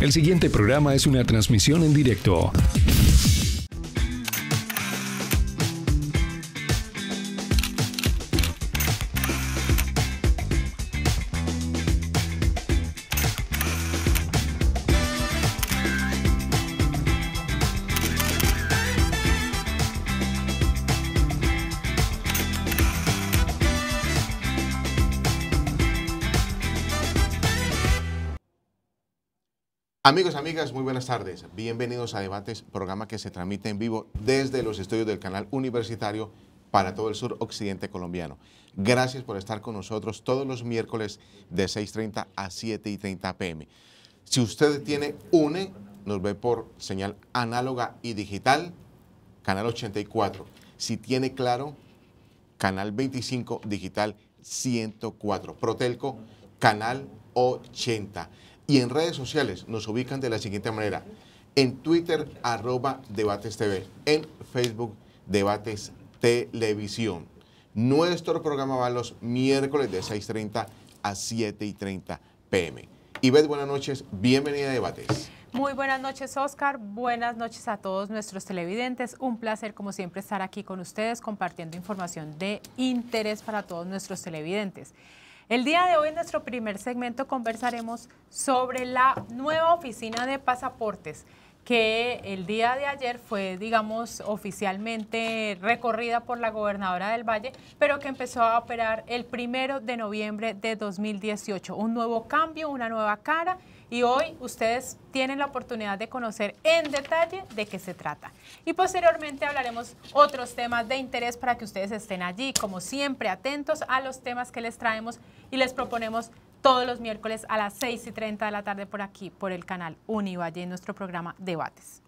El siguiente programa es una transmisión en directo. Amigos, amigas, muy buenas tardes. Bienvenidos a Debates, programa que se transmite en vivo desde los estudios del canal universitario para todo el sur occidente colombiano. Gracias por estar con nosotros todos los miércoles de 6.30 a 7.30 pm. Si usted tiene UNE, nos ve por señal análoga y digital, canal 84. Si tiene claro, canal 25, digital 104. Protelco, canal 80. Y en redes sociales nos ubican de la siguiente manera. En Twitter, arroba Debates TV. En Facebook, Debates Televisión. Nuestro programa va los miércoles de 6.30 a 7.30 pm. Ivette, buenas noches. Bienvenida a Debates. Muy buenas noches, Oscar. Buenas noches a todos nuestros televidentes. Un placer, como siempre, estar aquí con ustedes compartiendo información de interés para todos nuestros televidentes. El día de hoy, en nuestro primer segmento, conversaremos sobre la nueva oficina de pasaportes que el día de ayer fue, digamos, oficialmente recorrida por la gobernadora del Valle, pero que empezó a operar el primero de noviembre de 2018. Un nuevo cambio, una nueva cara y hoy ustedes tienen la oportunidad de conocer en detalle de qué se trata. Y posteriormente hablaremos otros temas de interés para que ustedes estén allí, como siempre, atentos a los temas que les traemos y les proponemos todos los miércoles a las 6 y 30 de la tarde por aquí, por el canal Univalle, en nuestro programa Debates.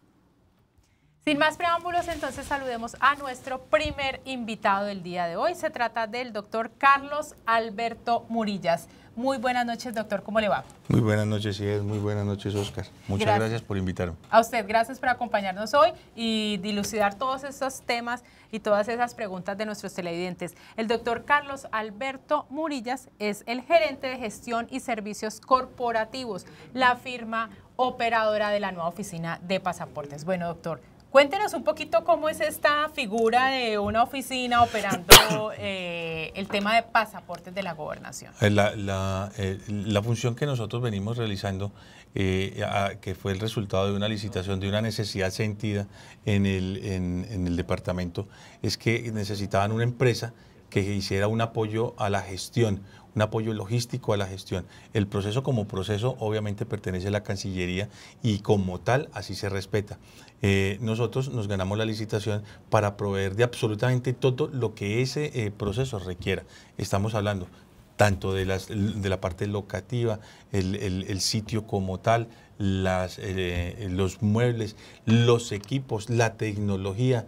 Sin más preámbulos, entonces saludemos a nuestro primer invitado del día de hoy. Se trata del doctor Carlos Alberto Murillas. Muy buenas noches, doctor. ¿Cómo le va? Muy buenas noches, es. Muy buenas noches, Oscar. Muchas gracias. por invitarme. A usted, gracias por acompañarnos hoy y dilucidar todos estos temas y todas esas preguntas de nuestros televidentes. El doctor Carlos Alberto Murillas es el gerente de gestión y servicios corporativos, la firma operadora de la nueva oficina de pasaportes. Bueno, doctor, Cuéntenos un poquito cómo es esta figura de una oficina operando eh, el tema de pasaportes de la gobernación. Eh, eh, la, función que nosotros venimos realizando, que fue el resultado de una licitación, de una necesidad sentida en el departamento, es que necesitaban una empresa que hiciera un apoyo a la gestión, un apoyo logístico a la gestión. El proceso como proceso obviamente pertenece a la Cancillería y como tal así se respeta. Eh, nosotros nos ganamos la licitación para proveer de absolutamente todo lo que ese eh, proceso requiera. Estamos hablando tanto de, de la parte locativa, el, sitio como tal, eh, los muebles, los equipos, la tecnología,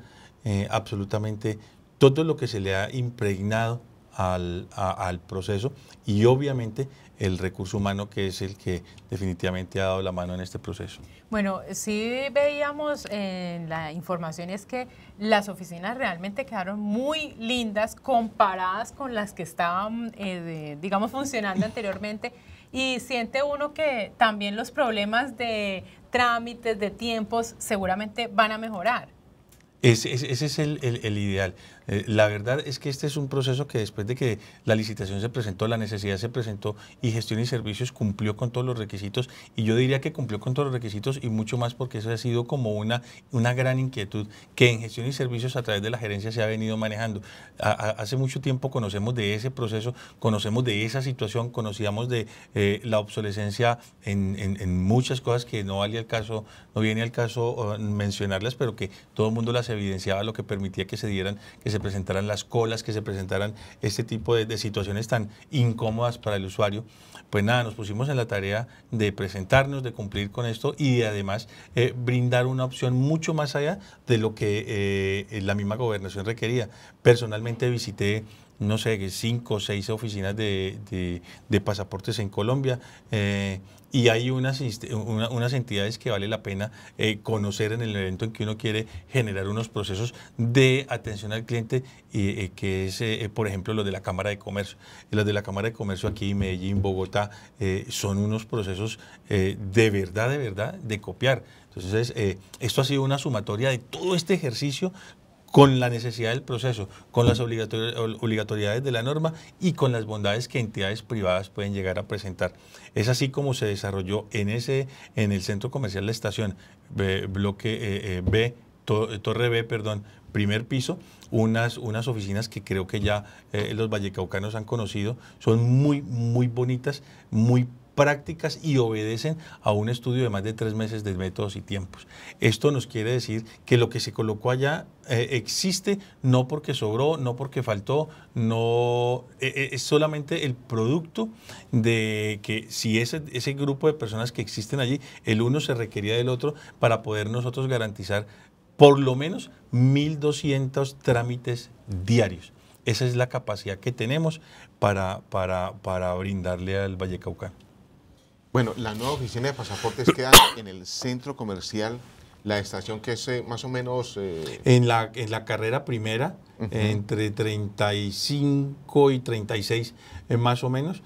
absolutamente todo lo que se le ha impregnado al, proceso y obviamente el recurso humano que es el que definitivamente ha dado la mano en este proceso. Bueno, sí veíamos en la información es que las oficinas realmente quedaron muy lindas comparadas con las que estaban, eh, digamos, funcionando anteriormente. Y siente uno que también los problemas de trámites, de tiempos, seguramente van a mejorar. Ese, es el ideal. Eh, la verdad es que este es un proceso que después de que la licitación se presentó, la necesidad se presentó y gestión y servicios cumplió con todos los requisitos y yo diría que cumplió con todos los requisitos y mucho más porque eso ha sido como una, una gran inquietud que en gestión y servicios a través de la gerencia se ha venido manejando. hace mucho tiempo conocemos de ese proceso, conocemos de esa situación, conocíamos de eh, la obsolescencia en, muchas cosas que no valía el caso, no viene al caso mencionarlas, pero que todo el mundo las evidenciaba, lo que permitía que se dieran, que se presentaran, las colas que se presentaran, este tipo de, situaciones tan incómodas para el usuario. Pues nada, nos pusimos en la tarea de presentarnos, de cumplir con esto y además eh, brindar una opción mucho más allá de lo que eh, la misma gobernación requería. Personalmente visité no sé, cinco o seis oficinas de, pasaportes en Colombia. Eh, y hay unas, unas entidades que vale la pena eh, conocer en el evento en que uno quiere generar unos procesos de atención al cliente, y, eh, que es, eh, por ejemplo, los de la Cámara de Comercio. Los de la Cámara de Comercio aquí, en Medellín, Bogotá, son unos procesos de verdad, de verdad, de copiar. Entonces, esto ha sido una sumatoria de todo este ejercicio con la necesidad del proceso, con las obligatoriedades de la norma y con las bondades que entidades privadas pueden llegar a presentar. Es así como se desarrolló en, ese, en el centro comercial La Estación, bloque eh, eh, B, Torre B, perdón, primer piso, unas, unas oficinas que creo que ya eh, los vallecaucanos han conocido, son muy, muy bonitas, muy prácticas y obedecen a un estudio de más de tres meses de métodos y tiempos. Esto nos quiere decir que lo que se colocó allá eh, existe no porque sobró, no porque faltó, no eh, eh, es solamente el producto de que si ese, ese grupo de personas que existen allí, el uno se requería del otro para poder nosotros garantizar por lo menos 1.200 trámites diarios. Esa es la capacidad que tenemos para, para, brindarle al Valle bueno, la nueva oficina de pasaportes queda en el centro comercial, la estación que es eh, más o menos... Eh, en, la, la carrera primera, entre 35 y 36 eh, más o menos.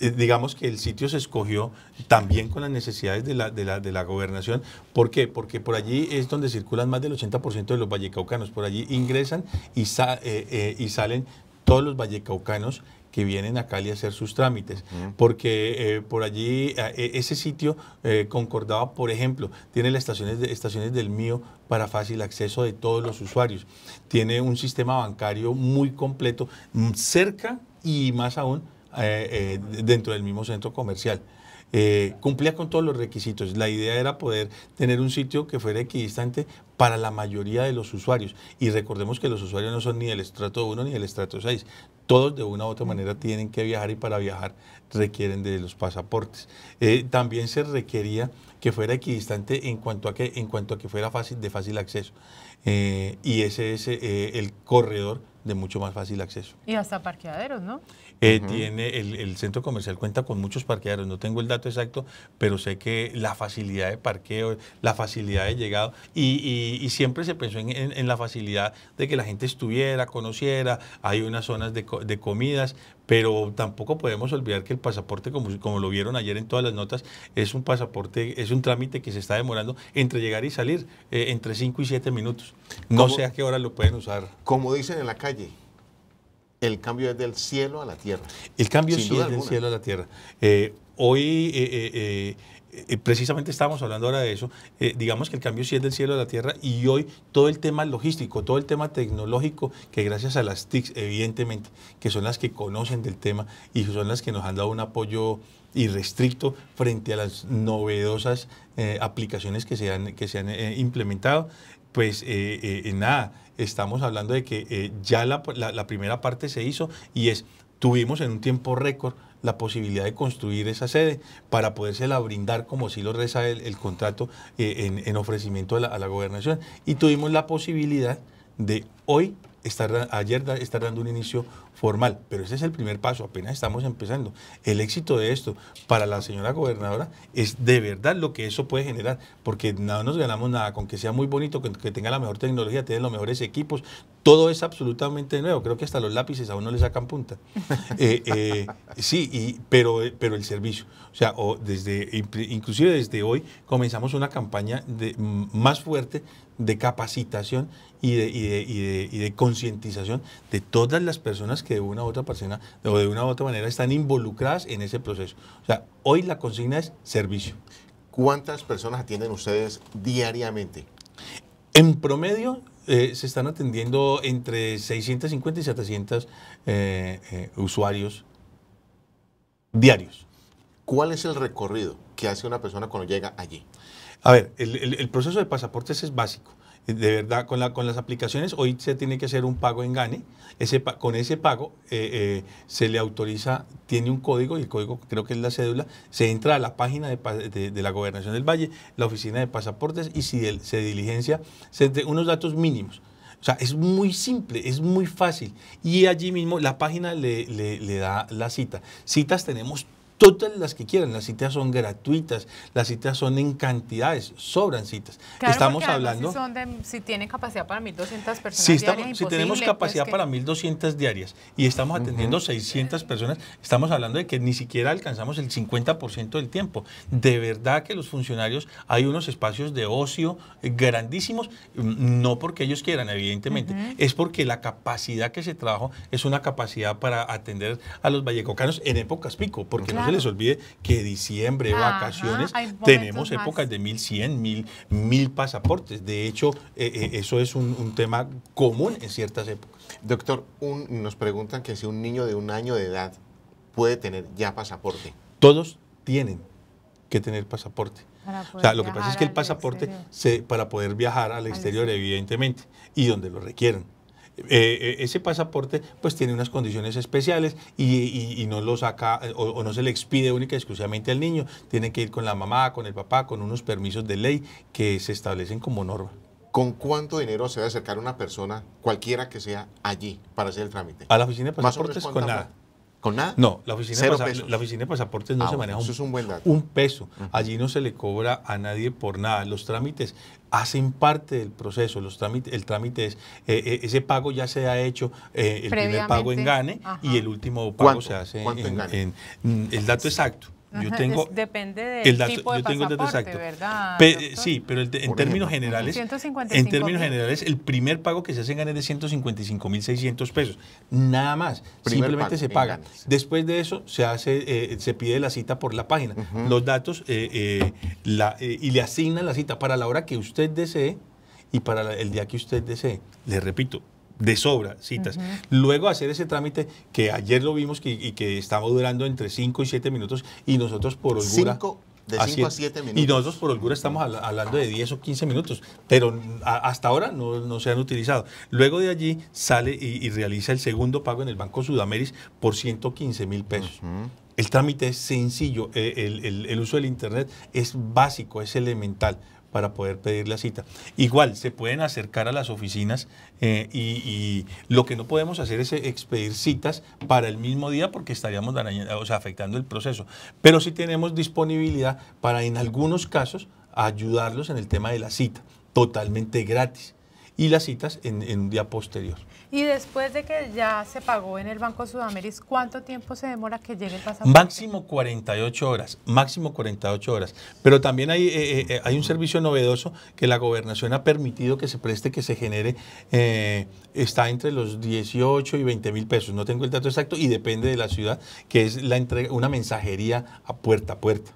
digamos que el sitio se escogió también con las necesidades de la, gobernación. ¿Por qué? Porque por allí es donde circulan más del 80% de los vallecaucanos. Por allí ingresan y, y salen todos los vallecaucanos que vienen a Cali a hacer sus trámites, porque eh, por allí eh, e-, ese sitio eh, concordaba, por ejemplo, tiene las estaciones, de, estaciones del mío para fácil acceso de todos los usuarios, tiene un sistema bancario muy completo, mm, cerca y más aún dentro del mismo centro comercial. Eh, cumplía con todos los requisitos. La idea era poder tener un sitio que fuera equidistante para la mayoría de los usuarios. Y recordemos que los usuarios no son ni el estrato 1 ni el estrato 6. Todos de una u otra manera tienen que viajar y para viajar requieren de los pasaportes. Eh, también se requería que fuera equidistante en cuanto a que, en cuanto a que fuera fácil, de fácil acceso. Eh, y ese es el corredor de mucho más fácil acceso. Y hasta parqueaderos, ¿no? Eh, tiene el, centro comercial cuenta con muchos parqueaderos, no tengo el dato exacto, pero sé que la facilidad de parqueo, la facilidad de llegado, y, siempre se pensó en, la facilidad de que la gente estuviera, conociera, hay unas zonas de, de comidas, pero tampoco podemos olvidar que el pasaporte, como, como, lo vieron ayer en todas las notas, es un pasaporte, es un trámite que se está demorando entre llegar y salir, eh, entre 5 y 7 minutos. No sé a qué hora lo pueden usar. Como dicen en la calle, el cambio es del cielo a la tierra. El cambio sí, es del cielo a la tierra. Eh, hoy eh, eh, precisamente estábamos hablando ahora de eso. digamos que el cambio sí es del cielo a la tierra y hoy todo el tema logístico, todo el tema tecnológico, que gracias a las TICs, evidentemente, que son las que conocen del tema y son las que nos han dado un apoyo irrestricto frente a las novedosas aplicaciones que que se han implementado, pues eh, eh, eh, nada, estamos hablando de que ya la, primera parte se hizo y es, tuvimos en un tiempo récord la posibilidad de construir esa sede para podérsela brindar, como si lo reza el, contrato en, ofrecimiento a la, a la gobernación. Y tuvimos la posibilidad de hoy ayer está dando un inicio formal, pero ese es el primer paso, apenas estamos empezando. El éxito de esto para la señora gobernadora es de verdad lo que eso puede generar, porque no nos ganamos nada, con que sea muy bonito, con que tenga la mejor tecnología, tenga los mejores equipos, todo es absolutamente nuevo, creo que hasta los lápices aún no le sacan punta. Eh, eh, sí, y, pero, eh, pero el servicio, o sea, o desde, inclusive desde hoy comenzamos una campaña de, mm, más fuerte de capacitación y de, concientización de todas las personas que de una u otra persona o de una u otra manera están involucradas en ese proceso. O sea, hoy la consigna es servicio. ¿Cuántas personas atienden ustedes diariamente? En promedio eh, se están atendiendo entre 650 y 700 eh, eh, usuarios diarios. ¿Cuál es el recorrido que hace una persona cuando llega allí? A ver, el proceso de pasaportes es básico de verdad, con, la, con las aplicaciones hoy se tiene que hacer un pago GANE, Ese, con ese pago eh, eh, se le autoriza, tiene un código, y el código creo que es la cédula, se entra a la página de, la Gobernación del Valle, la oficina de pasaportes, y si se diligencia, se unos datos mínimos. O sea, es muy simple, es muy fácil. Y allí mismo la página le da la cita. Citas tenemos todas las que quieran. Las citas son gratuitas, las citas son en cantidades, sobran citas. estamos hablando. Si, son tienen capacidad para 1.200 personas. Si, si tenemos pues, capacidad para 1.200 diarias y estamos atendiendo 600 personas, estamos hablando de que ni siquiera alcanzamos el 50% del tiempo. De verdad que los funcionarios hay unos espacios de ocio grandísimos, mm, no porque ellos quieran, evidentemente, es porque la capacidad que se trabajó es una capacidad para atender a los vallecocanos en épocas pico, porque no se les olvide que diciembre, vacaciones, tenemos épocas de 1.100, 1.000 mil pasaportes. De hecho, eh, eh, eso es un, tema común en ciertas épocas. Doctor, nos preguntan que si un niño de un año de edad puede tener ya pasaporte. Todos tienen que tener pasaporte. O sea, lo que pasa es que el pasaporte, se, para poder viajar al, exterior, evidentemente, y donde lo requieran. Eh, eh, ese pasaporte pues tiene unas condiciones especiales y, no lo saca eh, o, no se le expide única y exclusivamente al niño, tiene que ir con la mamá, con el papá, con unos permisos de ley que se establecen como norma. ¿Con cuánto dinero se va a acercar una persona, cualquiera que sea, allí para hacer el trámite? A la oficina de pasaportes con nada. No, la oficina, de pasaportes no ah, se maneja un, peso. Allí no se le cobra a nadie por nada. Los trámites hacen parte del proceso. Los trámites, el trámite es, eh, eh, ese pago ya se ha hecho, eh, el primer pago en GANE y el último pago se hace en, el dato exacto. Yo tengo depende del el dato, exacto. sí, pero en términos generales, en términos generales, el primer pago que se hace en GAN es de 155.600 pesos, nada más. Simplemente se paga. Después de eso se hace, eh, se pide la cita por la página, los datos eh, eh, y le asignan la cita para la hora que usted desee y para el día que usted desee. Le repito, de sobra citas. Luego hacer ese trámite que ayer lo vimos y que estaba durando entre 5 y 7 minutos y nosotros por holgura... de 5 a 7 minutos. Y nosotros por holgura estamos hablando de 10 o 15 minutos, pero hasta ahora no, se han utilizado. Luego de allí sale y, realiza el segundo pago en el Banco Sudameris por 115 mil pesos. El trámite es sencillo, e, el, uso del Internet es básico, es elemental para poder pedir la cita. Igual, se pueden acercar a las oficinas eh, y, lo que no podemos hacer es expedir citas para el mismo día porque estaríamos o afectando el proceso. Pero sí tenemos disponibilidad para, en algunos casos, ayudarlos en el tema de la cita, totalmente gratis y las citas en, un día posterior. Y después de que ya se pagó en el Banco Sudamérica, ¿cuánto tiempo se demora que llegue el pasaporte? Máximo 48 horas, máximo 48 horas. Pero también hay, eh, eh, eh, hay un servicio novedoso que la gobernación ha permitido que se preste, que se genere, está entre los 18 y 20 mil pesos, no tengo el dato exacto, y depende de la ciudad, que es la entrega, una mensajería a puerta a puerta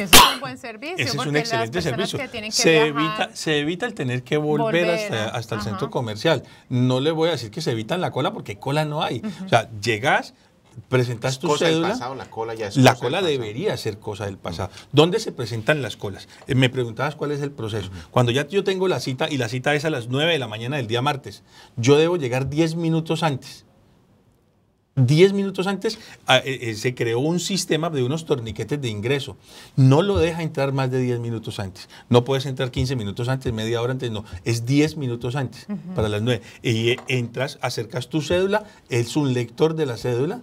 es un buen servicio. Ese es un excelente servicio. se, evita, se evita el tener que volver, hasta, el centro comercial. No le voy a decir que se evitan la cola porque cola no hay. O sea, llegas, presentas tu cosa Del pasado, la cola ya es La cola debería ser cosa del pasado. ¿Dónde se presentan las colas? Eh, me preguntabas cuál es el proceso. Cuando ya yo tengo la cita y la cita es a las 9 de la mañana del día martes, yo debo llegar 10 minutos antes 10 minutos antes ah, eh, eh, se creó un sistema de unos torniquetes de ingreso. No lo deja entrar más de 10 minutos antes. No puedes entrar 15 minutos antes, media hora antes, no. Es 10 minutos antes, para las 9. Y eh, entras, acercas tu cédula, es un lector de la cédula,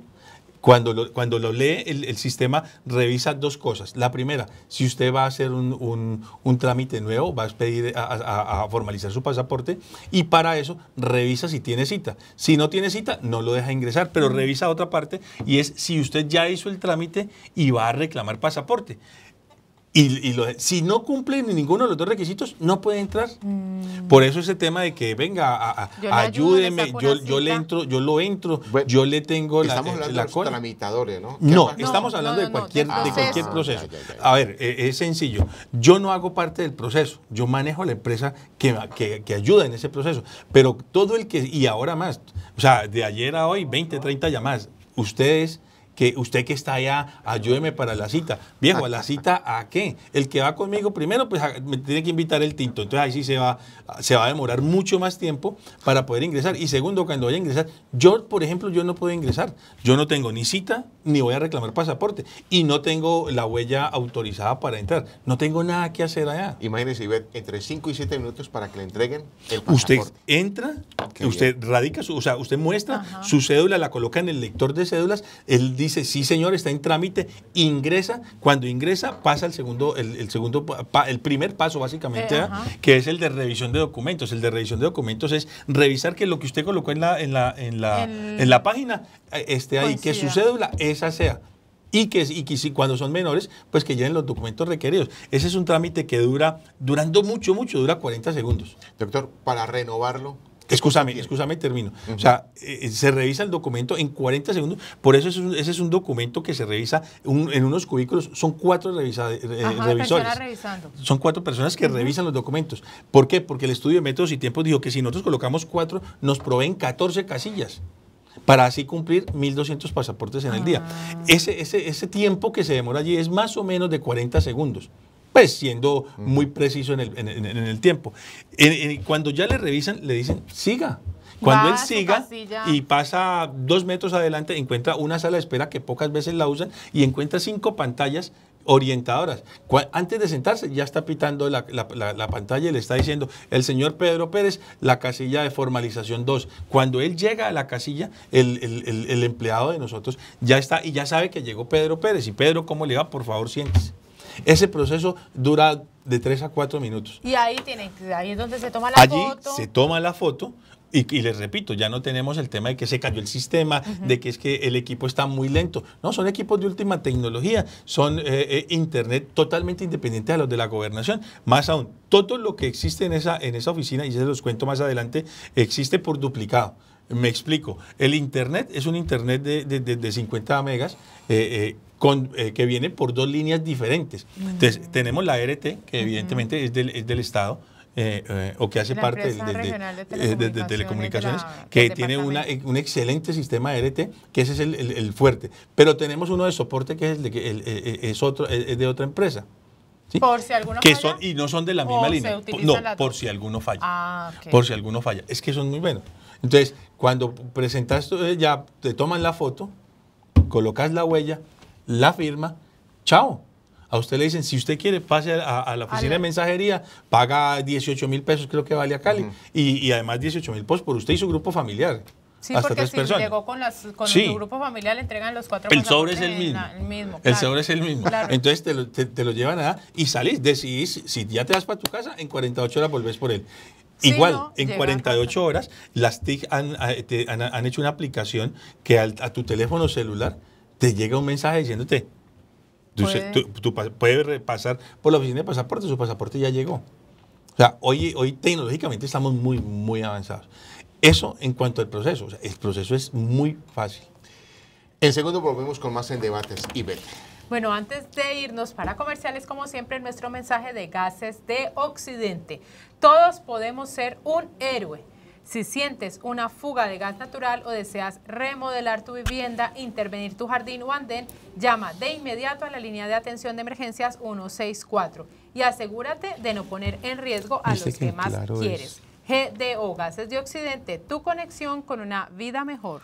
cuando lo, lee el, sistema, revisa dos cosas. La primera, si usted va a hacer un, trámite nuevo, va a pedir a, formalizar su pasaporte y para eso revisa si tiene cita. Si no tiene cita, no lo deja ingresar, pero revisa otra parte y es si usted ya hizo el trámite y va a reclamar pasaporte. Y, si no cumple ninguno de los dos requisitos, no puede entrar. Mm. Por eso ese tema de que venga, ayúdeme, yo, yo le entro, yo lo entro, yo le tengo la Estamos eh, hablando de tramitadores, ¿no? No, estamos hablando de cualquier, de proceso. cualquier proceso. A ver, e, es sencillo. Yo no hago parte del proceso, yo manejo la empresa que, que, que, ayuda en ese proceso. Pero todo el que, y ahora más, o sea, de ayer a hoy, 20, 30 llamadas. Ustedes que usted que está allá, ayúdeme para la cita. Viejo, ¿a la cita a qué? El que va conmigo primero, pues ah, me tiene que invitar el tinto. Entonces ahí sí se va, se va a demorar mucho más tiempo para poder ingresar. Y segundo, cuando vaya a ingresar, yo, por ejemplo, yo no puedo ingresar. Yo no tengo ni cita, ni voy a reclamar pasaporte. Y no tengo la huella autorizada para entrar. No tengo nada que hacer allá. Imagínese, entre 5 y 7 minutos para que le entreguen el pasaporte. Usted entra, usted radica, o sea, usted muestra su cédula, la coloca en el lector de cédulas, él dice dice, sí señor, está en trámite, ingresa, cuando ingresa pasa el segundo, el, segundo, el primer paso básicamente, eh, que es el de revisión de documentos. El de revisión de documentos es revisar que lo que usted colocó en la, en la, en la, en la página eh, esté ahí, que su cédula esa sea y que, y cuando son menores, pues que lleven los documentos requeridos. Ese es un trámite que dura, durando mucho, mucho, dura 40 segundos. Doctor, para renovarlo, Excusame, excúsame, termino. O sea, eh, se revisa el documento en 40 segundos. Por eso ese es un documento que se revisa en unos cubículos. Son cuatro revisa, eh, revisores. Son cuatro personas que revisan los documentos. ¿Por qué? Porque el estudio de métodos y tiempos dijo que si nosotros colocamos cuatro, nos proveen 14 casillas para así cumplir 1.200 pasaportes en el día. Ah. Ese, ese, ese tiempo que se demora allí es más o menos de 40 segundos. Pues, siendo muy preciso en el, en, tiempo. cuando ya le revisan, le dicen, siga. Cuando él siga y pasa dos metros adelante, encuentra una sala de espera que pocas veces la usan y encuentra cinco pantallas orientadoras. Antes de sentarse ya está pitando la, pantalla y le está diciendo el señor Pedro Pérez, la casilla de formalización 2. Cuando él llega a la casilla, el, el empleado de nosotros ya está y ya sabe que llegó Pedro Pérez. Y Pedro, ¿cómo le va? Por favor, siéntese. Ese proceso dura de 3 a 4 minutos. Y ahí, tiene, ahí es donde se toma la foto. Allí se toma la foto. Y, les repito, ya no tenemos el tema de que se cayó el sistema, de que es que el equipo está muy lento. No, son equipos de última tecnología, son eh, eh, Internet totalmente independiente a los de la gobernación. Más aún, todo lo que existe en esa, en esa oficina, y se los cuento más adelante, existe por duplicado. Me explico. El Internet es un Internet de, de, 50 megas eh, eh, con, eh, que viene por dos líneas diferentes. Entonces, tenemos la RT, que evidentemente es, del, es del Estado. o que hace parte de, telecomunicaciones, que tiene una, un excelente sistema RT, que ese es el, fuerte. Pero tenemos uno de soporte que es, es, otro, de otra empresa. Por si alguno falla. y no son de la misma línea. No, por si alguno falla. Ah, por si alguno falla. Es que son muy buenos. Entonces, cuando presentas eh, ya, te toman la foto, colocas la huella, la firma, chao. A usted le dicen, si usted quiere, pase a, la oficina de mensajería, paga 18 mil pesos, creo que vale a Cali, y, además 18 mil pesos por usted y su grupo familiar. Sí, porque si llegó con, las, su grupo familiar, le entregan los cuatro El sobre es el mismo. el sobre es el mismo. Entonces te lo, te, llevan a y salís, decidís, si ya te vas para tu casa, en 48 horas volvés por él. Igual, en 48 horas, las TIC eh, han, hecho una aplicación que a tu teléfono celular te llega un mensaje diciéndote, tú, puedes pasar por la oficina de pasaporte, su pasaporte ya llegó. O sea, hoy, hoy tecnológicamente estamos muy, muy avanzados. Eso en cuanto al proceso. el proceso es muy fácil. En segundo volvemos con más en debates y vete. Bueno, antes de irnos para comerciales, como siempre, nuestro mensaje de gases de Occidente. Todos podemos ser un héroe. Si sientes una fuga de gas natural o deseas remodelar tu vivienda, intervenir tu jardín o andén, llama de inmediato a la línea de atención de emergencias 164 y asegúrate de no poner en riesgo a los que, más quieres. GDO, Gases de Occidente, tu conexión con una vida mejor.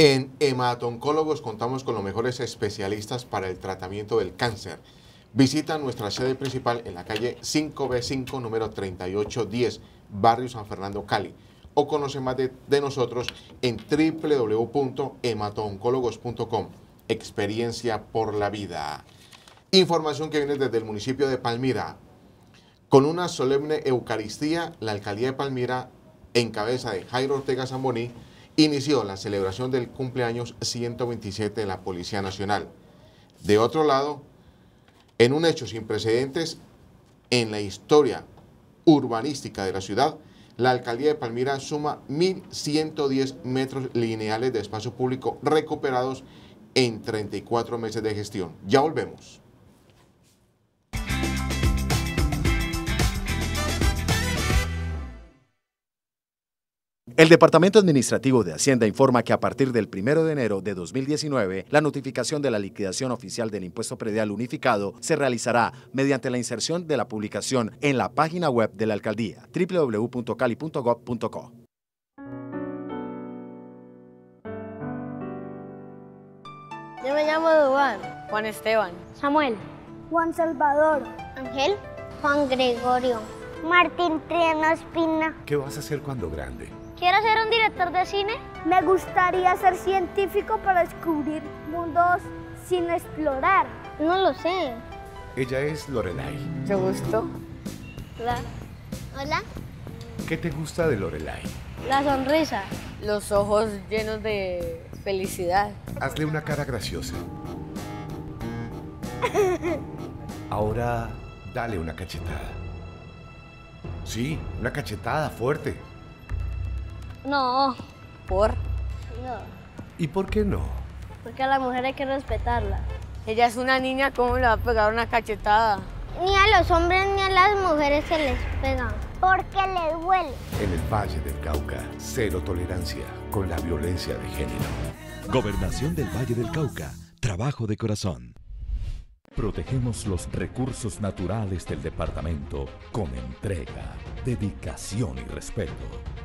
En Hematoncólogos contamos con los mejores especialistas para el tratamiento del cáncer. Visita nuestra sede principal en la calle 5B5, número 3810, barrio San Fernando, Cali. O conoce más de, nosotros en www.hematoncólogos.com. Experiencia por la vida. Información que viene desde el municipio de Palmira. Con una solemne Eucaristía, la alcaldía de Palmira, en cabeza de Jairo Ortega Zamboní, inició la celebración del cumpleaños 127 de la Policía Nacional. De otro lado, en un hecho sin precedentes en la historia urbanística de la ciudad, la alcaldía de Palmira suma 1.110 metros lineales de espacio público recuperados en 34 meses de gestión. Ya volvemos. El Departamento Administrativo de Hacienda informa que a partir del 1 de enero de 2019, la notificación de la liquidación oficial del impuesto predial unificado se realizará mediante la inserción de la publicación en la página web de la alcaldía www.cali.gov.co. Yo me llamo Juan Juan Esteban. Samuel. Juan Salvador. Ángel. Juan Gregorio. Martín Triano Espina. ¿Qué vas a hacer cuando grande? ¿Quieres ser un director de cine? Me gustaría ser científico para descubrir mundos sin explorar. No lo sé. Ella es Lorelai. ¿Te gustó? Hola. Hola. ¿Qué te gusta de Lorelai? La sonrisa. Los ojos llenos de felicidad. Hazle una cara graciosa. Ahora, dale una cachetada. Sí, una cachetada fuerte. No. ¿Por? No. ¿Y por qué no? Porque a la mujer hay que respetarla. Ella es una niña, ¿cómo le va a pegar una cachetada? Ni a los hombres ni a las mujeres se les pegan, porque les duele. En el Valle del Cauca, cero tolerancia con la violencia de género. Gobernación del Valle del Cauca, trabajo de corazón. Protegemos los recursos naturales del departamento con entrega, dedicación y respeto.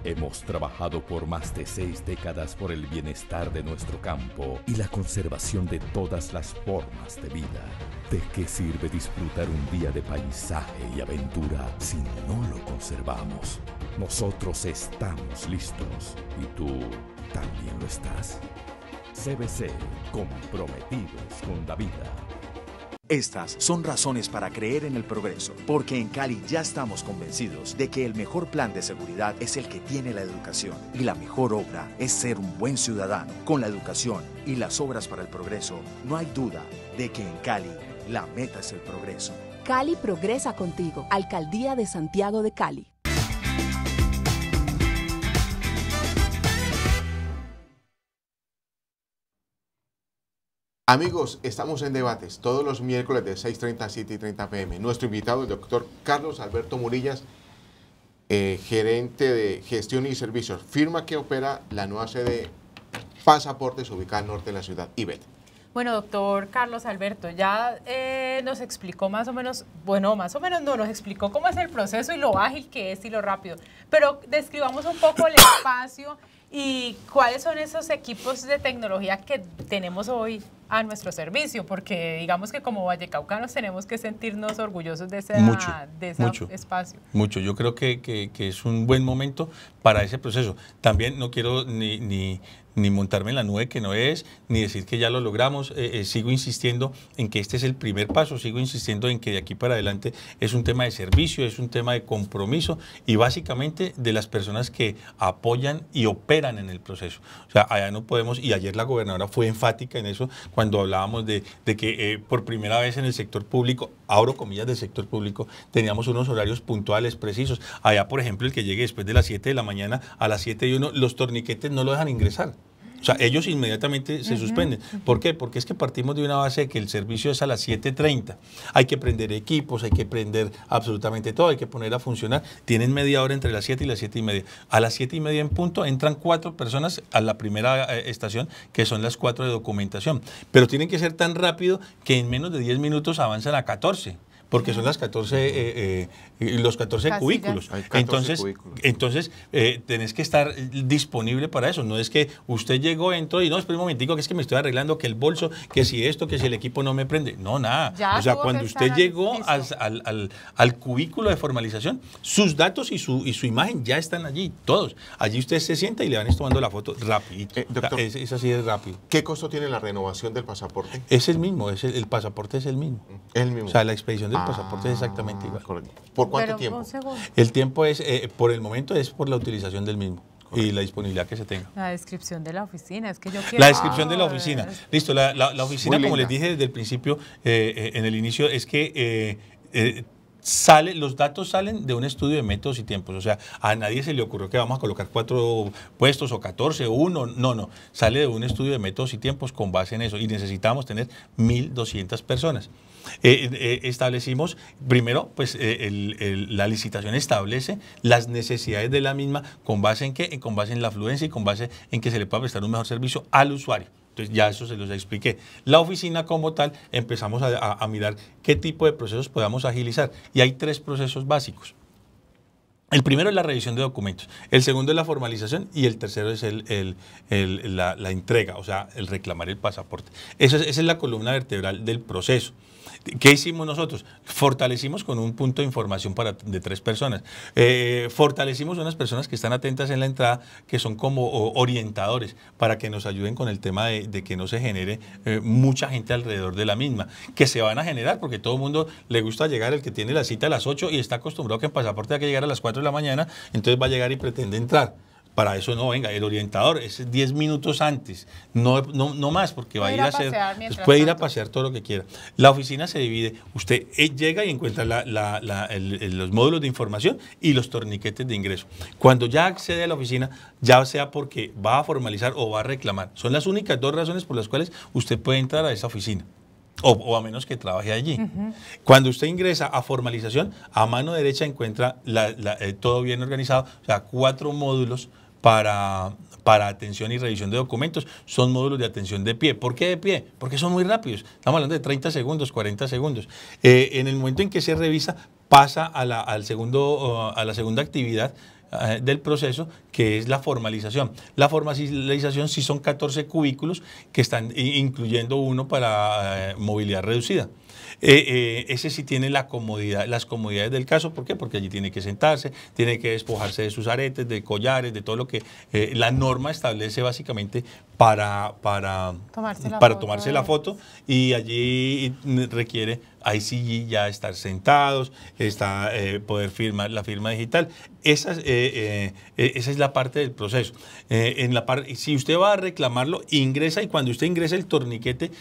Hemos trabajado por más de seis décadas por el bienestar de nuestro campo y la conservación de todas las formas de vida. ¿De qué sirve disfrutar un día de paisaje y aventura si no lo conservamos? Nosotros estamos listos y tú también lo estás. CBC, comprometidos con la vida. Estas son razones para creer en el progreso, porque en Cali ya estamos convencidos de que el mejor plan de seguridad es el que tiene la educación y la mejor obra es ser un buen ciudadano. Con la educación y las obras para el progreso, no hay duda de que en Cali la meta es el progreso. Cali progresa contigo, Alcaldía de Santiago de Cali. Amigos, estamos en debates todos los miércoles de 6.30 a 7.30 pm. Nuestro invitado, el doctor Carlos Alberto Murillas, eh, gerente de gestión y servicios, firma que opera la nueva sede Pasaportes ubicada al norte de la ciudad, IBET. Bueno, doctor Carlos Alberto, ya eh, nos explicó más o menos, bueno, más o menos no, nos explicó cómo es el proceso y lo ágil que es y lo rápido, pero describamos un poco el espacio ¿Y cuáles son esos equipos de tecnología que tenemos hoy a nuestro servicio? Porque digamos que como vallecaucanos tenemos que sentirnos orgullosos de ese, de mucho, espacio. Mucho, yo creo que, que, es un buen momento para ese proceso. También no quiero ni, ni, ni montarme en la nube que no es, ni decir que ya lo logramos. Eh, eh, sigo insistiendo en que este es el primer paso, sigo insistiendo en que de aquí para adelante es un tema de servicio, es un tema de compromiso y básicamente de las personas que apoyan y operan en el proceso. O sea, allá no podemos, y ayer la gobernadora fue enfática en eso cuando hablábamos de, que eh, por primera vez en el sector público abro comillas, del sector público, teníamos unos horarios puntuales, precisos. Allá, por ejemplo, el que llegue después de las 7 de la mañana a las 7 y 1, los torniquetes no lo dejan ingresar. O sea, ellos inmediatamente se suspenden. ¿Por qué? Porque es que partimos de una base de que el servicio es a las 7.30. Hay que prender equipos, hay que prender absolutamente todo, hay que poner a funcionar. Tienen media hora entre las 7 y las 7.30. y media. A las 7.30 y media en punto entran cuatro personas a la primera eh, estación, que son las cuatro de documentación. Pero tienen que ser tan rápido que en menos de 10 minutos avanzan a 14 porque son las 14, eh, eh, eh, los 14 cubículos. entonces, entonces tenés que estar disponible para eso. No es que usted llegó, entró y no, espera un momentico, que es que me estoy arreglando, que el bolso, que si esto, que si el equipo no me prende. No, nada. o sea, cuando usted llegó al, cubículo de formalización, sus datos y su, y su imagen ya están allí, todos. Allí usted se sienta y le van tomando la foto rápido. es, así, es rápido. ¿Qué costo tiene la renovación del pasaporte? Es el mismo, es el, pasaporte es el mismo. El mismo. O sea, la expedición del el pues, pasaporte es exactamente igual. ¿Por cuánto tiempo? El tiempo es, eh, por el momento, es por la utilización del mismo y la disponibilidad que se tenga. La descripción de la oficina, es que yo La descripción de la oficina. Ah, Listo, la, oficina, como les dije desde el principio, eh, eh, en el inicio, es que... sale, los datos salen de un estudio de métodos y tiempos. O sea, a nadie se le ocurrió que vamos a colocar cuatro puestos o 14 o uno. No, no. Sale de un estudio de métodos y tiempos con base en eso. Y necesitamos tener 1.200 personas. Eh, eh, establecimos, primero, pues eh, la licitación establece las necesidades de la misma con base en qué, con base en la afluencia y con base en que se le pueda prestar un mejor servicio al usuario. Entonces ya eso se los expliqué. La oficina como tal empezamos a, mirar qué tipo de procesos podamos agilizar y hay tres procesos básicos. El primero es la revisión de documentos, el segundo es la formalización y el tercero es la, entrega, o sea, el reclamar el pasaporte. esa es la columna vertebral del proceso. ¿Qué hicimos nosotros? Fortalecimos con un punto de información para, de tres personas. Eh, fortalecimos unas personas que están atentas en la entrada, que son como orientadores, para que nos ayuden con el tema de, que no se genere eh, mucha gente alrededor de la misma, que se van a generar, porque todo el mundo le gusta llegar, el que tiene la cita a las 8 y está acostumbrado que en pasaporte hay que llegar a las 4 de la mañana, entonces va a llegar y pretende entrar. Para eso no, venga, el orientador es 10 minutos antes, no, no, más, porque va a ir a, hacer, puede ir a pasear todo lo que quiera. La oficina se divide, usted eh, llega y encuentra los módulos de información y los torniquetes de ingreso. Cuando ya accede a la oficina, ya sea porque va a formalizar o va a reclamar, son las únicas dos razones por las cuales usted puede entrar a esa oficina. O, a menos que trabaje allí. Cuando usted ingresa a formalización, a mano derecha encuentra eh, todo bien organizado, o sea, cuatro módulos para, para atención y revisión de documentos son módulos de atención de pie. ¿Por qué de pie? Porque son muy rápidos. Estamos hablando de 30 segundos, 40 segundos. Eh, en el momento en que se revisa, pasa al segundo, a la segunda actividad eh, del proceso, que es la formalización. La formalización sí son 14 cubículos que están incluyendo uno para eh, movilidad reducida. Eh, ese sí tiene las comodidades del caso. ¿Por qué? Porque allí tiene que sentarse, tiene que despojarse de sus aretes, de collares, de todo lo que la norma establece básicamente para, para para tomarse la foto y allí mm, requiere ahí sí ya estar sentados, está, eh, poder firmar la firma digital. Esa, eh, eh, esa es la parte del proceso. en la si usted va a reclamarlo, ingresa y cuando usted ingresa el torniquete,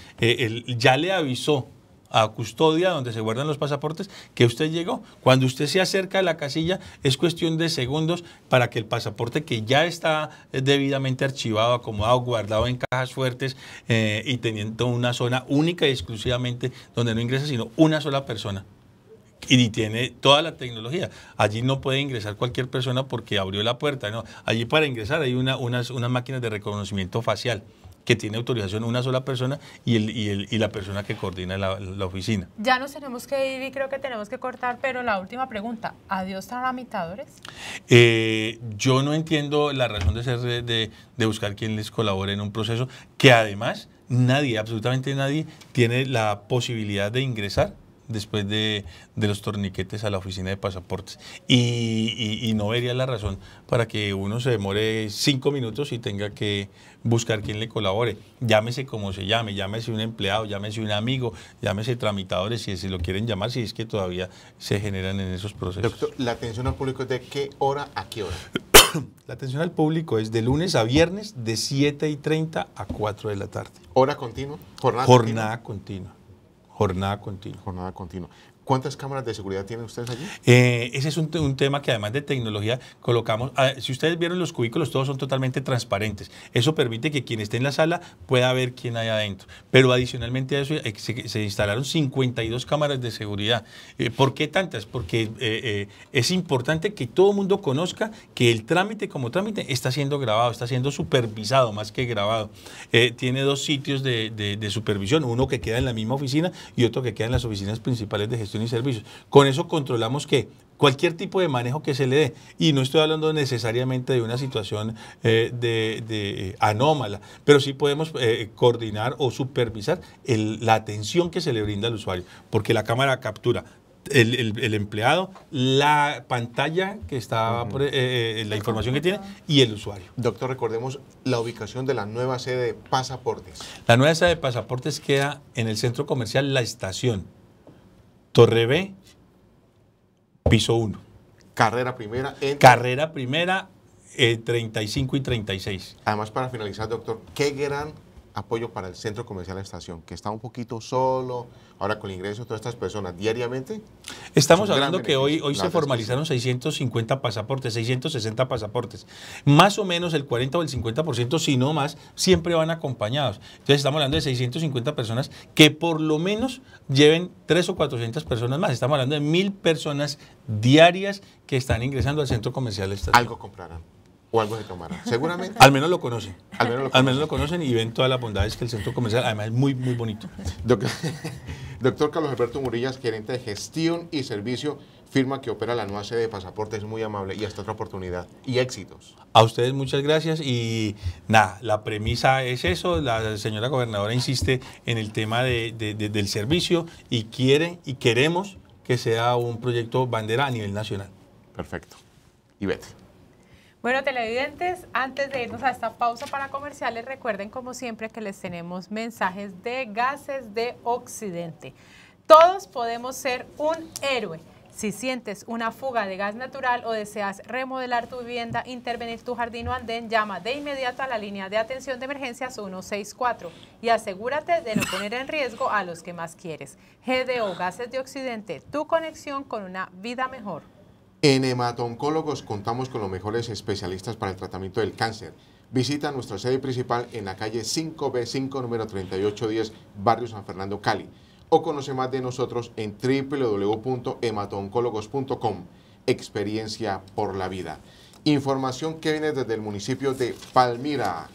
ya le avisó a custodia donde se guardan los pasaportes que usted llegó. Cuando usted se acerca a la casilla es cuestión de segundos para que el pasaporte que ya está eh, debidamente archivado, acomodado, guardado en cajas fuertes eh, y teniendo una zona única y exclusivamente donde no ingresa sino una sola persona y tiene toda la tecnología. Allí no puede ingresar cualquier persona porque abrió la puerta. No, allí para ingresar hay una, unas, unas máquinas de reconocimiento facial que tiene autorización una sola persona y, el, y, la persona que coordina la, oficina. Ya nos tenemos que ir y creo que tenemos que cortar, pero la última pregunta, ¿adiós tramitadores? Eh, yo no entiendo la razón de ser de buscar quien les colabore en un proceso que además nadie, absolutamente nadie, tiene la posibilidad de ingresar después de, los torniquetes a la oficina de pasaportes. Y, no vería la razón para que uno se demore cinco minutos y tenga que buscar quien le colabore. Llámese como se llame, llámese un empleado, llámese un amigo, llámese tramitadores, si, si lo quieren llamar, si es que todavía se generan en esos procesos. Doctor, ¿la atención al público es de qué hora a qué hora? La atención al público es de lunes a viernes de 7 y 30 a 4 de la tarde. ¿Hora continua? ¿Jornada, continua. Jornada continua. Jornada continua. ¿Cuántas cámaras de seguridad tienen ustedes allí? Eh, ese es un, tema que además de tecnología colocamos, ah, si ustedes vieron los cubículos, todos son totalmente transparentes. Eso permite que quien esté en la sala pueda ver quién hay adentro. Pero adicionalmente a eso eh, se, instalaron 52 cámaras de seguridad. Eh, ¿Por qué tantas? Porque es importante que todo el mundo conozca que el trámite como trámite está siendo grabado, está siendo supervisado más que grabado. tiene dos sitios de supervisión, uno que queda en la misma oficina y otro que queda en las oficinas principales de gestión y servicios. Con eso controlamos que cualquier tipo de manejo que se le dé, y no estoy hablando necesariamente de una situación eh, de, eh, anómala, pero sí podemos eh, coordinar o supervisar la atención que se le brinda al usuario, porque la cámara captura el, empleado, la pantalla que está, la información que tiene y el usuario. Doctor, recordemos la ubicación de la nueva sede de pasaportes. La nueva sede de pasaportes queda en el centro comercial La Estación. Torre B, piso 1. Carrera primera. En... Carrera primera, 35 eh, y 36. Además, para finalizar, doctor, qué gran apoyo para el centro comercial de estación, que está un poquito solo, ahora con el ingreso de todas estas personas diariamente. Estamos hablando que hoy, hoy se formalizaron 650 pasaportes, 660 pasaportes. Más o menos el 40 o el 50%, si no más, siempre van acompañados. Entonces estamos hablando de 650 personas que por lo menos lleven tres o 400 personas más. Estamos hablando de mil personas diarias que están ingresando al centro comercial de estación. Algo comprarán o algo de cámara, Seguramente. Al menos lo conocen. Al menos lo conocen, y ven todas las bondades que el centro comercial, además es muy, muy bonito. Doctor, Carlos Alberto Murillas, gerente de gestión y servicio, firma que opera la nueva sede de Pasaporte, es muy amable y hasta otra oportunidad. Y éxitos. A ustedes muchas gracias y nada, la premisa es eso, la señora gobernadora insiste en el tema del servicio y quiere y queremos que sea un proyecto bandera a nivel nacional. Perfecto. Y vete. Bueno, televidentes, antes de irnos a esta pausa para comerciales, recuerden como siempre que les tenemos mensajes de gases de Occidente. Todos podemos ser un héroe. Si sientes una fuga de gas natural o deseas remodelar tu vivienda, intervenir tu jardín o andén, llama de inmediato a la línea de atención de emergencias 164 y asegúrate de no poner en riesgo a los que más quieres. GDO Gases de Occidente, tu conexión con una vida mejor. En Hematoncólogos contamos con los mejores especialistas para el tratamiento del cáncer. Visita nuestra sede principal en la calle 5B5, número 3810, Barrio San Fernando, Cali. O conoce más de nosotros en www.hematoncólogos.com. Experiencia por la vida. Información que viene desde el municipio de Palmira.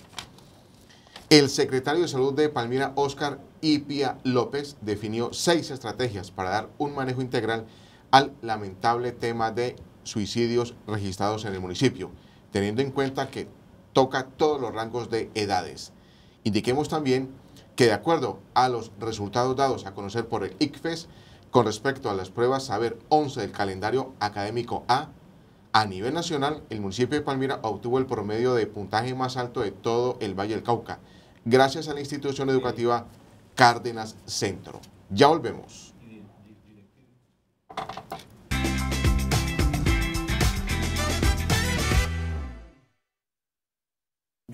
El secretario de Salud de Palmira, Oscar Ipia López, definió seis estrategias para dar un manejo integral al lamentable tema de suicidios registrados en el municipio, teniendo en cuenta que toca todos los rangos de edades. Indiquemos también que de acuerdo a los resultados dados a conocer por el ICFES, con respecto a las pruebas Saber 11 del calendario académico A, a nivel nacional, el municipio de Palmira obtuvo el promedio de puntaje más alto de todo el Valle del Cauca, gracias a la institución educativa Cárdenas Centro. Ya volvemos.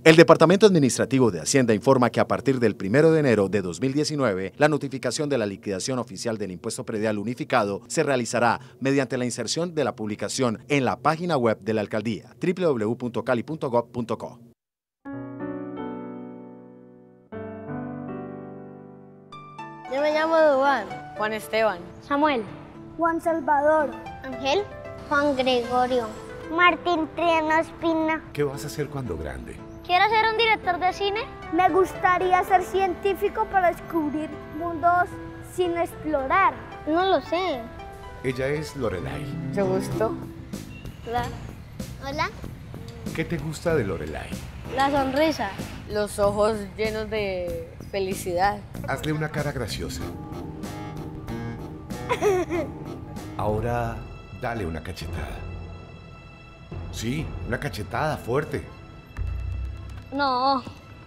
El Departamento Administrativo de Hacienda informa que a partir del 1 de enero de 2019, la notificación de la liquidación oficial del impuesto predial unificado se realizará mediante la inserción de la publicación en la página web de la alcaldía www.cali.gov.co. Yo me llamo Duván. Juan Esteban. Samuel. Juan Salvador. Ángel. Juan Gregorio. Martín Triano Espina. ¿Qué vas a hacer cuando grande? Quiero ser un director de cine. Me gustaría ser científico para descubrir mundos sin explorar. No lo sé. Ella es Lorelai. ¿Te gustó? Hola. Hola. ¿Qué te gusta de Lorelai? La sonrisa. Los ojos llenos de felicidad. Hazle una cara graciosa. Ahora dale una cachetada. Sí, una cachetada fuerte. No,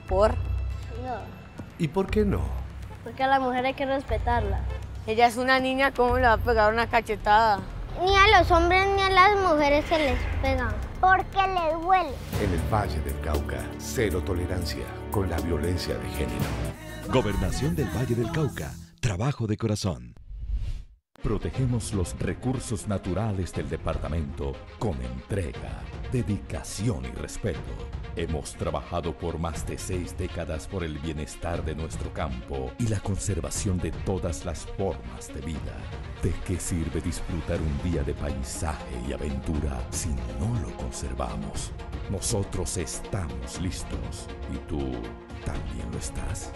por. No. ¿Y por qué no? Porque a la mujer hay que respetarla. Ella es una niña, ¿cómo le va a pegar una cachetada? Ni a los hombres ni a las mujeres se les pegan, porque les duele. En el Valle del Cauca, cero tolerancia con la violencia de género. Gobernación del Valle del Cauca, trabajo de corazón. Protegemos los recursos naturales del departamento con entrega, dedicación y respeto. Hemos trabajado por más de seis décadas por el bienestar de nuestro campo y la conservación de todas las formas de vida. ¿De qué sirve disfrutar un día de paisaje y aventura si no lo conservamos? Nosotros estamos listos y tú también lo estás.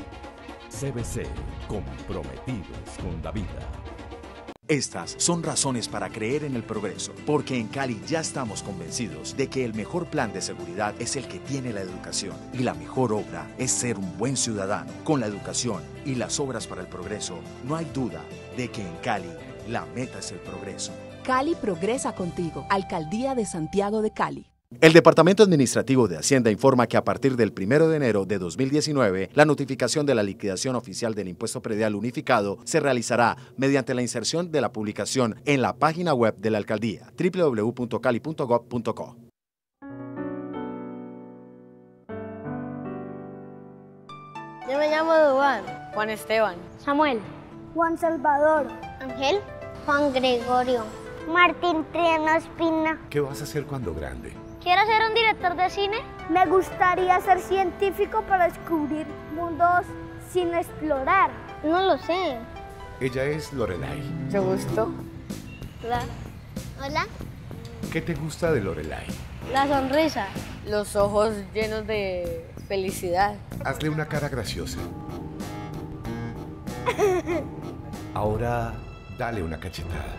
CBC, comprometidos con la vida. Estas son razones para creer en el progreso, porque en Cali ya estamos convencidos de que el mejor plan de seguridad es el que tiene la educación y la mejor obra es ser un buen ciudadano. Con la educación y las obras para el progreso, no hay duda de que en Cali la meta es el progreso. Cali progresa contigo. Alcaldía de Santiago de Cali. El Departamento Administrativo de Hacienda informa que a partir del 1 de enero de 2019, la notificación de la liquidación oficial del impuesto predial unificado se realizará mediante la inserción de la publicación en la página web de la alcaldía www.cali.gov.co. Yo me llamo Dubán. Juan Esteban. Samuel. Juan Salvador. Ángel. Juan Gregorio. Martín Triano Espina. ¿Qué vas a hacer cuando grande? ¿Quieres ser un director de cine? Me gustaría ser científico para descubrir mundos sin explorar. No lo sé. Ella es Lorelai. ¿Te gustó? Hola. Hola. ¿Qué te gusta de Lorelai? La sonrisa. Los ojos llenos de felicidad. Hazle una cara graciosa. Ahora, dale una cachetada.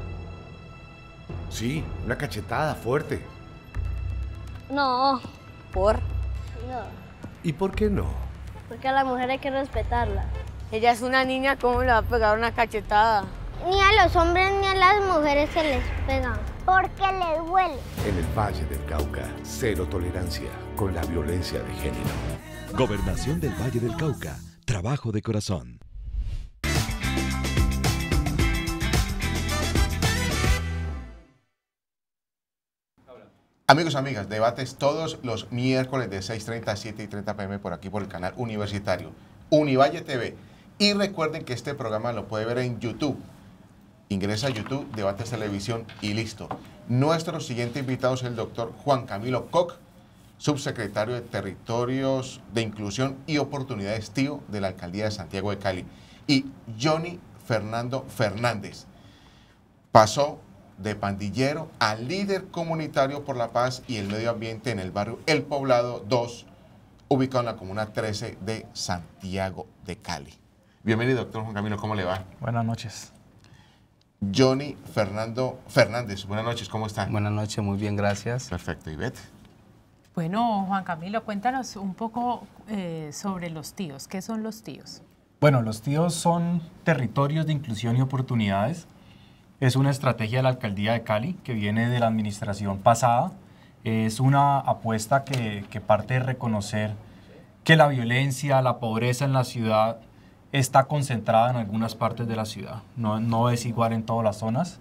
Sí, una cachetada fuerte. No. ¿Por? No. ¿Y por qué no? Porque a la mujer hay que respetarla. Ella es una niña, ¿cómo le va a pegar una cachetada? Ni a los hombres ni a las mujeres se les pegan, porque les duele. En el Valle del Cauca, cero tolerancia con la violencia de género. Gobernación del Valle del Cauca, trabajo de corazón. Amigos, amigas, debates todos los miércoles de 6.30 a 7.30 pm por aquí, por el canal universitario Univalle TV. Y recuerden que este programa lo puede ver en YouTube. Ingresa a YouTube, Debates Televisión y listo. Nuestro siguiente invitado es el doctor Juan Camilo Koch, subsecretario de Territorios de Inclusión y Oportunidades tío de la Alcaldía de Santiago de Cali. Y Johnny Fernando Fernández. Pasó de pandillero a líder comunitario por la paz y el medio ambiente en el barrio El Poblado 2, ubicado en la comuna 13 de Santiago de Cali. Bienvenido, doctor Juan Camilo, ¿cómo le va? Buenas noches. Johnny Fernando Fernández, buenas noches, ¿cómo está? Buenas noches, muy bien, gracias. Perfecto, Ivette. Bueno, Juan Camilo, cuéntanos un poco eh, sobre los tíos. ¿Qué son los tíos? Bueno, los tíos son territorios de inclusión y oportunidades es una estrategia de la alcaldía de Cali que viene de la administración pasada. Es una apuesta que, parte de reconocer que la violencia, la pobreza en la ciudad está concentrada en algunas partes de la ciudad, no, no, es igual en todas las zonas,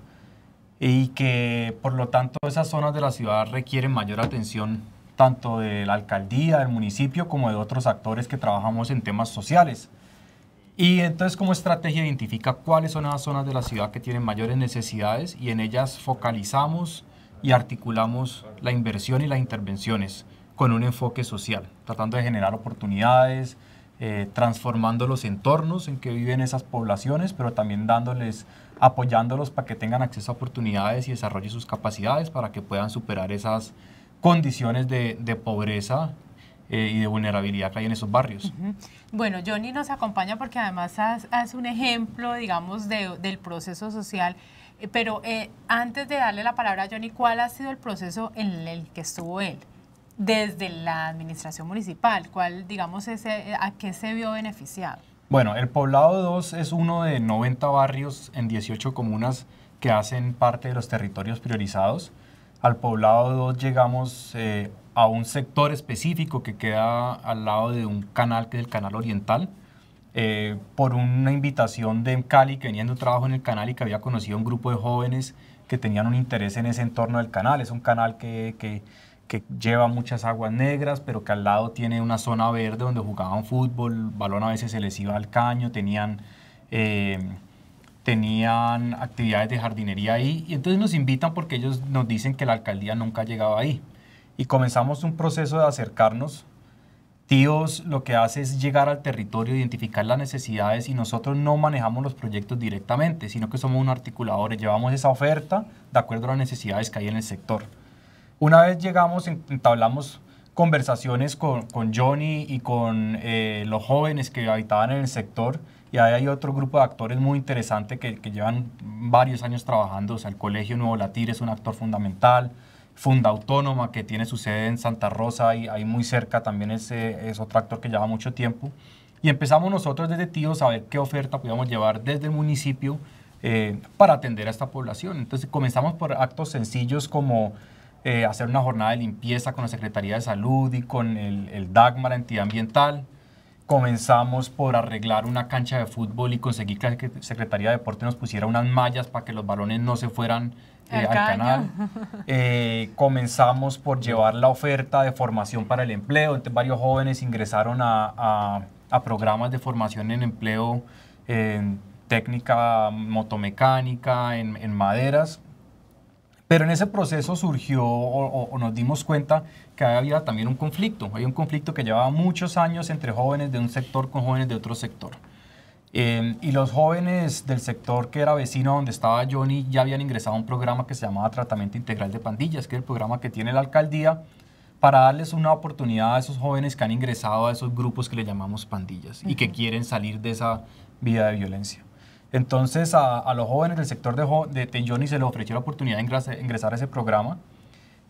y que por lo tanto esas zonas de la ciudad requieren mayor atención tanto de la alcaldía, del municipio, como de otros actores que trabajamos en temas sociales. Y entonces como estrategia identifica cuáles son las zonas de la ciudad que tienen mayores necesidades y en ellas focalizamos y articulamos la inversión y las intervenciones con un enfoque social, tratando de generar oportunidades, eh, transformando los entornos en que viven esas poblaciones, pero también dándoles, apoyándolos para que tengan acceso a oportunidades y desarrollen sus capacidades para que puedan superar esas condiciones de, de pobreza eh, y de vulnerabilidad que hay en esos barrios. Bueno, Johnny nos acompaña porque además es un ejemplo, digamos, de, del proceso social. Eh, pero eh, antes de darle la palabra a Johnny, ¿cuál ha sido el proceso en el que estuvo él? Desde la administración municipal, ¿cuál, digamos, ese, a qué se vio beneficiado? Bueno, el Poblado 2 es uno de 90 barrios en 18 comunas que hacen parte de los territorios priorizados. Al Poblado 2 llegamos eh, a un sector específico que queda al lado de un canal que es el canal oriental. Eh, por una invitación de Cali que venía de un trabajo en el canal y que había conocido a un grupo de jóvenes que tenían un interés en ese entorno del canal. Es un canal que, lleva muchas aguas negras, pero que al lado tiene una zona verde donde jugaban fútbol, balón a veces se les iba al caño, tenían, eh, tenían actividades de jardinería ahí. Y entonces nos invitan porque ellos nos dicen que la alcaldía nunca ha ahí y comenzamos un proceso de acercarnos. Tíos lo que hace es llegar al territorio, identificar las necesidades y nosotros no manejamos los proyectos directamente, sino que somos unos articuladores, llevamos esa oferta de acuerdo a las necesidades que hay en el sector. Una vez llegamos, entablamos conversaciones con, Johnny y con eh, los jóvenes que habitaban en el sector y ahí hay otro grupo de actores muy interesante que, que llevan varios años trabajando, o sea, el Colegio Nuevo Latir es un actor fundamental, Funda Autónoma, que tiene su sede en Santa Rosa, y ahí muy cerca también es, eh, es otro actor que lleva mucho tiempo. Y empezamos nosotros desde Tíos a ver qué oferta podíamos llevar desde el municipio eh, para atender a esta población. Entonces comenzamos por actos sencillos como eh, hacer una jornada de limpieza con la Secretaría de Salud y con el, el la entidad ambiental comenzamos por arreglar una cancha de fútbol y conseguir que la Secretaría de Deporte nos pusiera unas mallas para que los balones no se fueran eh, al canal. Eh, comenzamos por llevar la oferta de formación para el empleo. Entonces, varios jóvenes ingresaron a, programas de formación en empleo, en técnica motomecánica, en, en maderas. Pero en ese proceso surgió o, nos dimos cuenta que había también un conflicto. Había un conflicto que llevaba muchos años entre jóvenes de un sector con jóvenes de otro sector. Em, y los jóvenes del sector que era vecino donde estaba Johnny ya habían ingresado a un programa que se llamaba Tratamiento Integral de Pandillas, que es el programa que tiene la alcaldía para darles una oportunidad a esos jóvenes que han ingresado a esos grupos que le llamamos pandillas y que quieren salir de esa vida de violencia. Entonces a, los jóvenes del sector de, de se les ofreció la oportunidad de ingresar, a ese programa.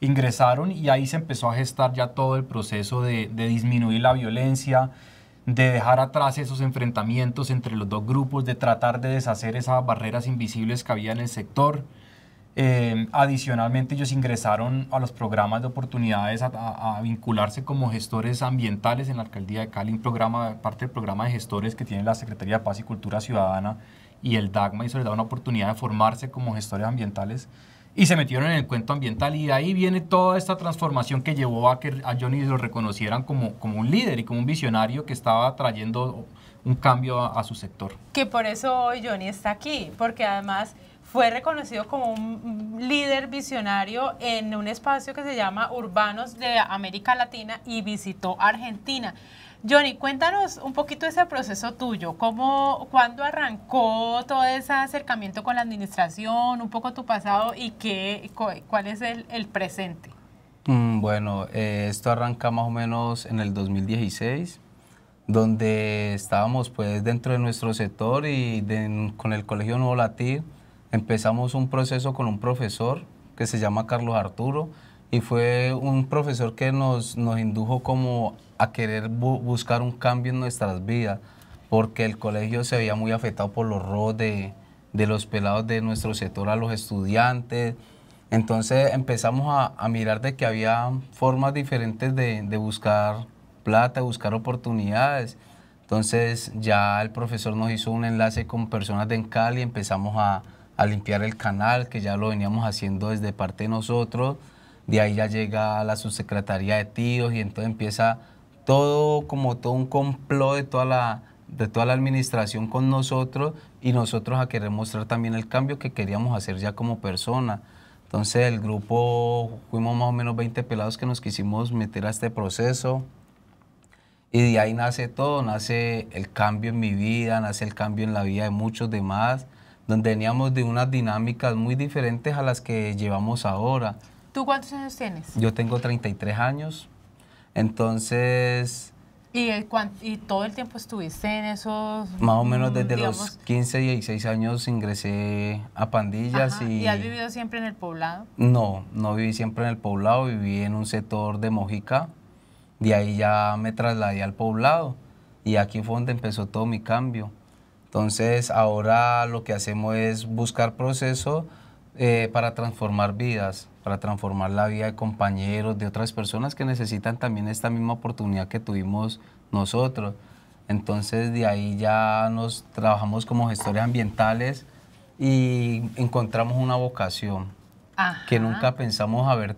Ingresaron y ahí se empezó a gestar ya todo el proceso de, disminuir la violencia, de dejar atrás esos enfrentamientos entre los dos grupos, de tratar de deshacer esas barreras invisibles que había en el sector. Eh, adicionalmente, ellos ingresaron a los programas de oportunidades a, vincularse como gestores ambientales en la alcaldía de Cali, programa, parte del programa de gestores que tiene la Secretaría de Paz y Cultura Ciudadana y el DAGMA se les da una oportunidad de formarse como gestores ambientales y se metieron en el cuento ambiental y de ahí viene toda esta transformación que llevó a que a Johnny lo reconocieran como, como un líder y como un visionario que estaba trayendo un cambio a, a su sector. Que por eso hoy Johnny está aquí, porque además fue reconocido como un líder visionario en un espacio que se llama Urbanos de América Latina y visitó Argentina. Johnny, cuéntanos un poquito ese proceso tuyo, cómo, cuándo arrancó todo ese acercamiento con la administración, un poco tu pasado y cuál es el, presente. Mm, bueno, eh, esto arranca más o menos en el 2016, donde estábamos pues dentro de nuestro sector y con el Colegio Nuevo Latir empezamos un proceso con un profesor que se llama Carlos Arturo, y fue un profesor que nos, nos indujo como a querer buscar un cambio en nuestras vidas, porque el colegio se veía muy afectado por los robos de, de los pelados de nuestro sector a los estudiantes. Entonces empezamos a, mirar de que había formas diferentes de, de buscar plata, buscar oportunidades. Entonces ya el profesor nos hizo un enlace con personas de Encali, empezamos a, a limpiar el canal, que ya lo veníamos haciendo desde parte de nosotros de ahí ya llega la subsecretaría de tíos y entonces empieza todo como todo un complot de toda la de toda la administración con nosotros y nosotros a querer mostrar también el cambio que queríamos hacer ya como persona. Entonces el grupo fuimos más o menos 20 pelados que nos quisimos meter a este proceso y de ahí nace todo, nace el cambio en mi vida, nace el cambio en la vida de muchos demás, donde veníamos de unas dinámicas muy diferentes a las que llevamos ahora. ¿Tú cuántos años tienes? Yo tengo 33 años, entonces... ¿Y, ¿Y, todo el tiempo estuviste en esos...? Más o menos desde los 15, y 16 años ingresé a pandillas y... ¿Y has vivido siempre en el poblado? No, no viví siempre en el poblado, viví en un sector de Mojica, de ahí ya me trasladé al poblado y aquí fue donde empezó todo mi cambio. Entonces ahora lo que hacemos es buscar proceso eh, para transformar vidas para transformar la vida de compañeros, de otras personas que necesitan también esta misma oportunidad que tuvimos nosotros. Entonces de ahí ya nos trabajamos como gestores ambientales y encontramos una vocación que nunca pensamos haber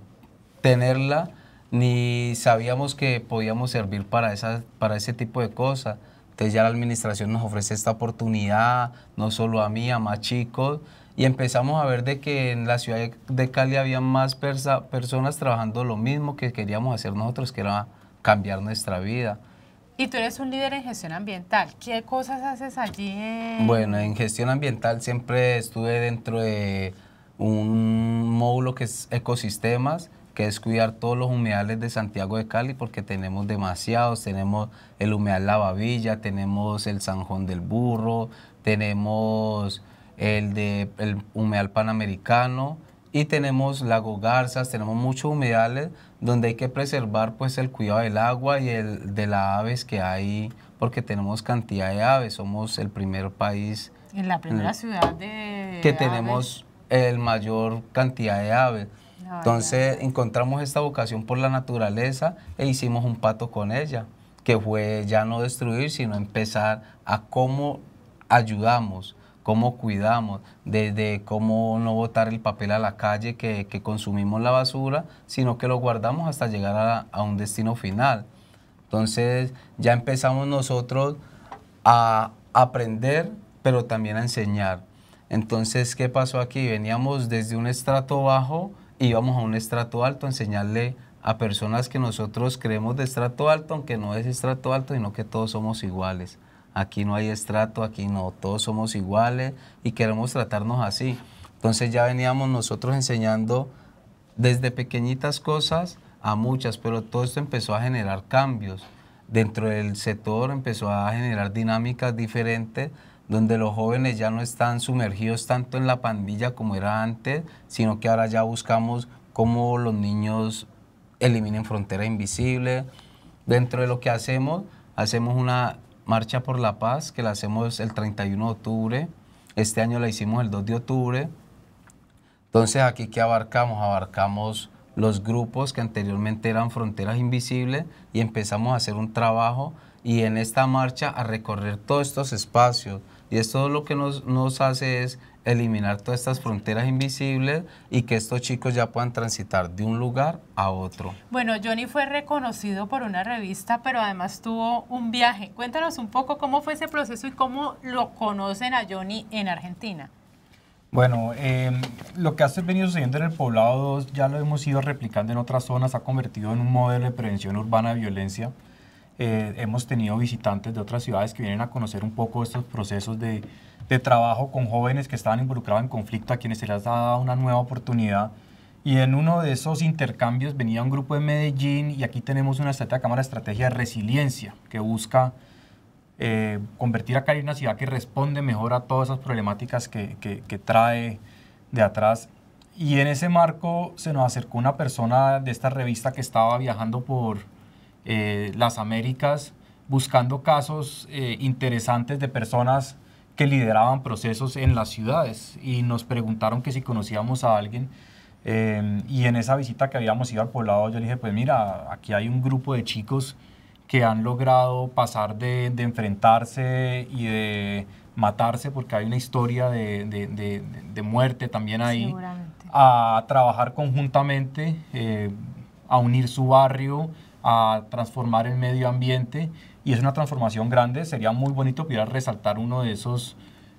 tenerla ni sabíamos que podíamos servir para, para ese tipo de cosas. Entonces ya la administración nos ofrece esta oportunidad, no solo a mí, a más chicos, y empezamos a ver de que en la ciudad de Cali había más personas trabajando lo mismo que queríamos hacer nosotros, que era cambiar nuestra vida. Y tú eres un líder en gestión ambiental. ¿Qué cosas haces allí? Bueno, en gestión ambiental siempre estuve dentro de un módulo que es ecosistemas, que es cuidar todos los humedales de Santiago de Cali, porque tenemos demasiados, tenemos el humedal Lavavilla, tenemos el Sanjón del Burro, tenemos el de el humedal panamericano y tenemos lago garzas, tenemos muchos humedales donde hay que preservar pues el cuidado del agua y el de las aves que hay porque tenemos cantidad de aves, somos el primer país en la primera ciudad de que tenemos el mayor cantidad de aves. Entonces encontramos esta vocación por la naturaleza e hicimos un pato con ella, que fue ya no destruir, sino empezar a cómo ayudamos cómo cuidamos, desde cómo no botar el papel a la calle que, consumimos la basura, sino que lo guardamos hasta llegar a, un destino final. Entonces ya empezamos nosotros a aprender, pero también a enseñar. Entonces, ¿qué pasó aquí? Veníamos desde un estrato bajo, íbamos a un estrato alto a enseñarle a personas que nosotros creemos de estrato alto, aunque no es estrato alto, sino que todos somos iguales aquí no hay estrato, aquí no, todos somos iguales y queremos tratarnos así. Entonces ya veníamos nosotros enseñando desde pequeñitas cosas a muchas, pero todo esto empezó a generar cambios. Dentro del sector empezó a generar dinámicas diferentes donde los jóvenes ya no están sumergidos tanto en la pandilla como era antes, sino que ahora ya buscamos cómo los niños eliminen frontera invisible. Dentro de lo que hacemos, hacemos una Marcha por la Paz, que la hacemos el 31 de octubre. Este año la hicimos el 2 de octubre. Entonces, aquí que abarcamos, abarcamos los grupos que anteriormente eran fronteras invisibles y empezamos a hacer un trabajo y en esta marcha a recorrer todos estos espacios. Y esto lo que nos, nos hace es eliminar todas estas fronteras invisibles y que estos chicos ya puedan transitar de un lugar a otro. Bueno, Johnny fue reconocido por una revista, pero además tuvo un viaje. Cuéntanos un poco cómo fue ese proceso y cómo lo conocen a Johnny en Argentina. Bueno, em, lo que ha venido sucediendo en el Poblado 2 ya lo hemos ido replicando en otras zonas, ha convertido en un modelo de prevención urbana de violencia. Eh, hemos tenido visitantes de otras ciudades que vienen a conocer un poco estos procesos de, trabajo con jóvenes que estaban involucrados en conflicto, a quienes se les ha dado una nueva oportunidad. Y en uno de esos intercambios venía un grupo de Medellín y aquí tenemos una estrategia de cámara, estrategia de resiliencia, que busca eh, convertir a Cali en una ciudad que responde mejor a todas esas problemáticas que, que, trae de atrás. Y en ese marco se nos acercó una persona de esta revista que estaba viajando por, eh, las Américas, buscando casos eh, interesantes de personas que lideraban procesos en las ciudades y nos preguntaron que si conocíamos a alguien. Eh, y en esa visita que habíamos ido al poblado, yo le dije, pues mira, aquí hay un grupo de chicos que han logrado pasar de, enfrentarse y de matarse, porque hay una historia de, muerte también ahí, a trabajar conjuntamente, a unir su barrio, a transformar el medio ambiente y es una transformación grande. Sería muy bonito poder resaltar uno de esos,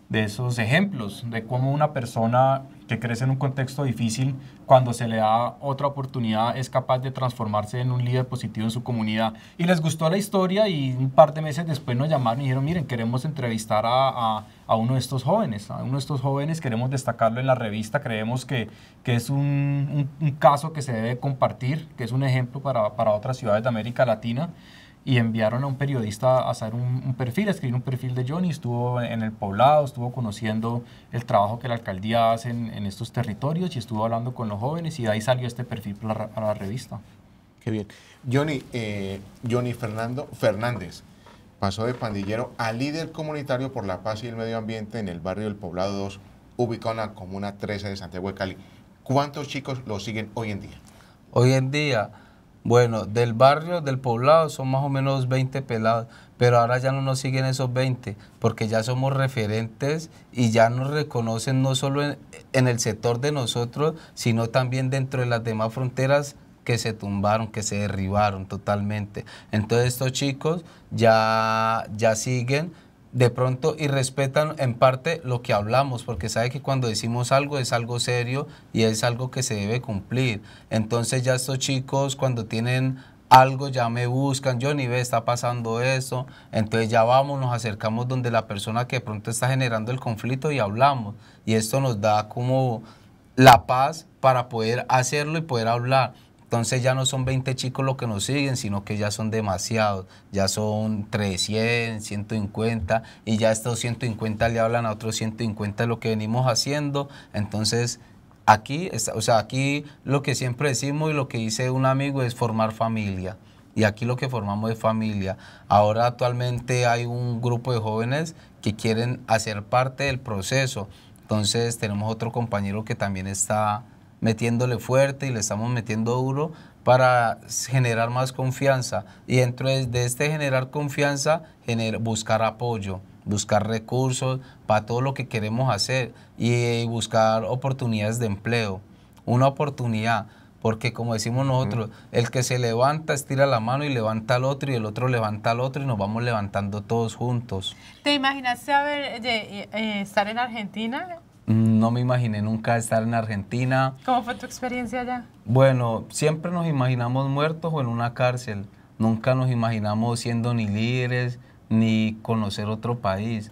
de esos ejemplos de cómo una persona que crece en un contexto difícil, cuando se le da otra oportunidad es capaz de transformarse en un líder positivo en su comunidad. Y les gustó la historia y un par de meses después nos llamaron y dijeron, miren, queremos entrevistar a, uno de estos jóvenes, a uno de estos jóvenes queremos destacarlo en la revista, creemos que, que es un, caso que se debe compartir, que es un ejemplo para, para otras ciudades de América Latina y enviaron a un periodista a hacer un, perfil, a escribir un perfil de Johnny, estuvo en el poblado, estuvo conociendo el trabajo que la alcaldía hace en, estos territorios y estuvo hablando con los jóvenes y ahí salió este perfil para, la, revista. Qué bien. Johnny, eh, Johnny Fernando Fernández pasó de pandillero a líder comunitario por la paz y el medio ambiente en el barrio del Poblado 2, ubicado en la comuna 13 de Santiago de Cali. ¿Cuántos chicos lo siguen hoy en día? Hoy en día, bueno, del barrio, del poblado, son más o menos 20 pelados, pero ahora ya no nos siguen esos 20, porque ya somos referentes y ya nos reconocen no solo en, el sector de nosotros, sino también dentro de las demás fronteras que se tumbaron, que se derribaron totalmente. Entonces estos chicos ya, ya siguen de pronto y respetan en parte lo que hablamos, porque sabe que cuando decimos algo es algo serio y es algo que se debe cumplir. Entonces ya estos chicos cuando tienen algo ya me buscan, yo ni ve, está pasando eso, entonces ya vamos, nos acercamos donde la persona que de pronto está generando el conflicto y hablamos. Y esto nos da como la paz para poder hacerlo y poder hablar. Entonces ya no son 20 chicos los que nos siguen, sino que ya son demasiados. Ya son 300, 150 y ya estos 150 le hablan a otros 150 de lo que venimos haciendo. Entonces aquí, o sea, aquí lo que siempre decimos y lo que dice un amigo es formar familia. Y aquí lo que formamos es familia. Ahora actualmente hay un grupo de jóvenes que quieren hacer parte del proceso. Entonces tenemos otro compañero que también está metiéndole fuerte y le estamos metiendo duro para generar más confianza. Y dentro de este generar confianza, buscar apoyo, buscar recursos para todo lo que queremos hacer y buscar oportunidades de empleo. Una oportunidad, porque como decimos nosotros, el que se levanta estira la mano y levanta al otro y el otro levanta al otro y nos vamos levantando todos juntos. ¿Te imaginaste eh, eh, estar en Argentina? No me imaginé nunca estar en Argentina. ¿Cómo fue tu experiencia allá? Bueno, siempre nos imaginamos muertos o en una cárcel. Nunca nos imaginamos siendo ni líderes ni conocer otro país.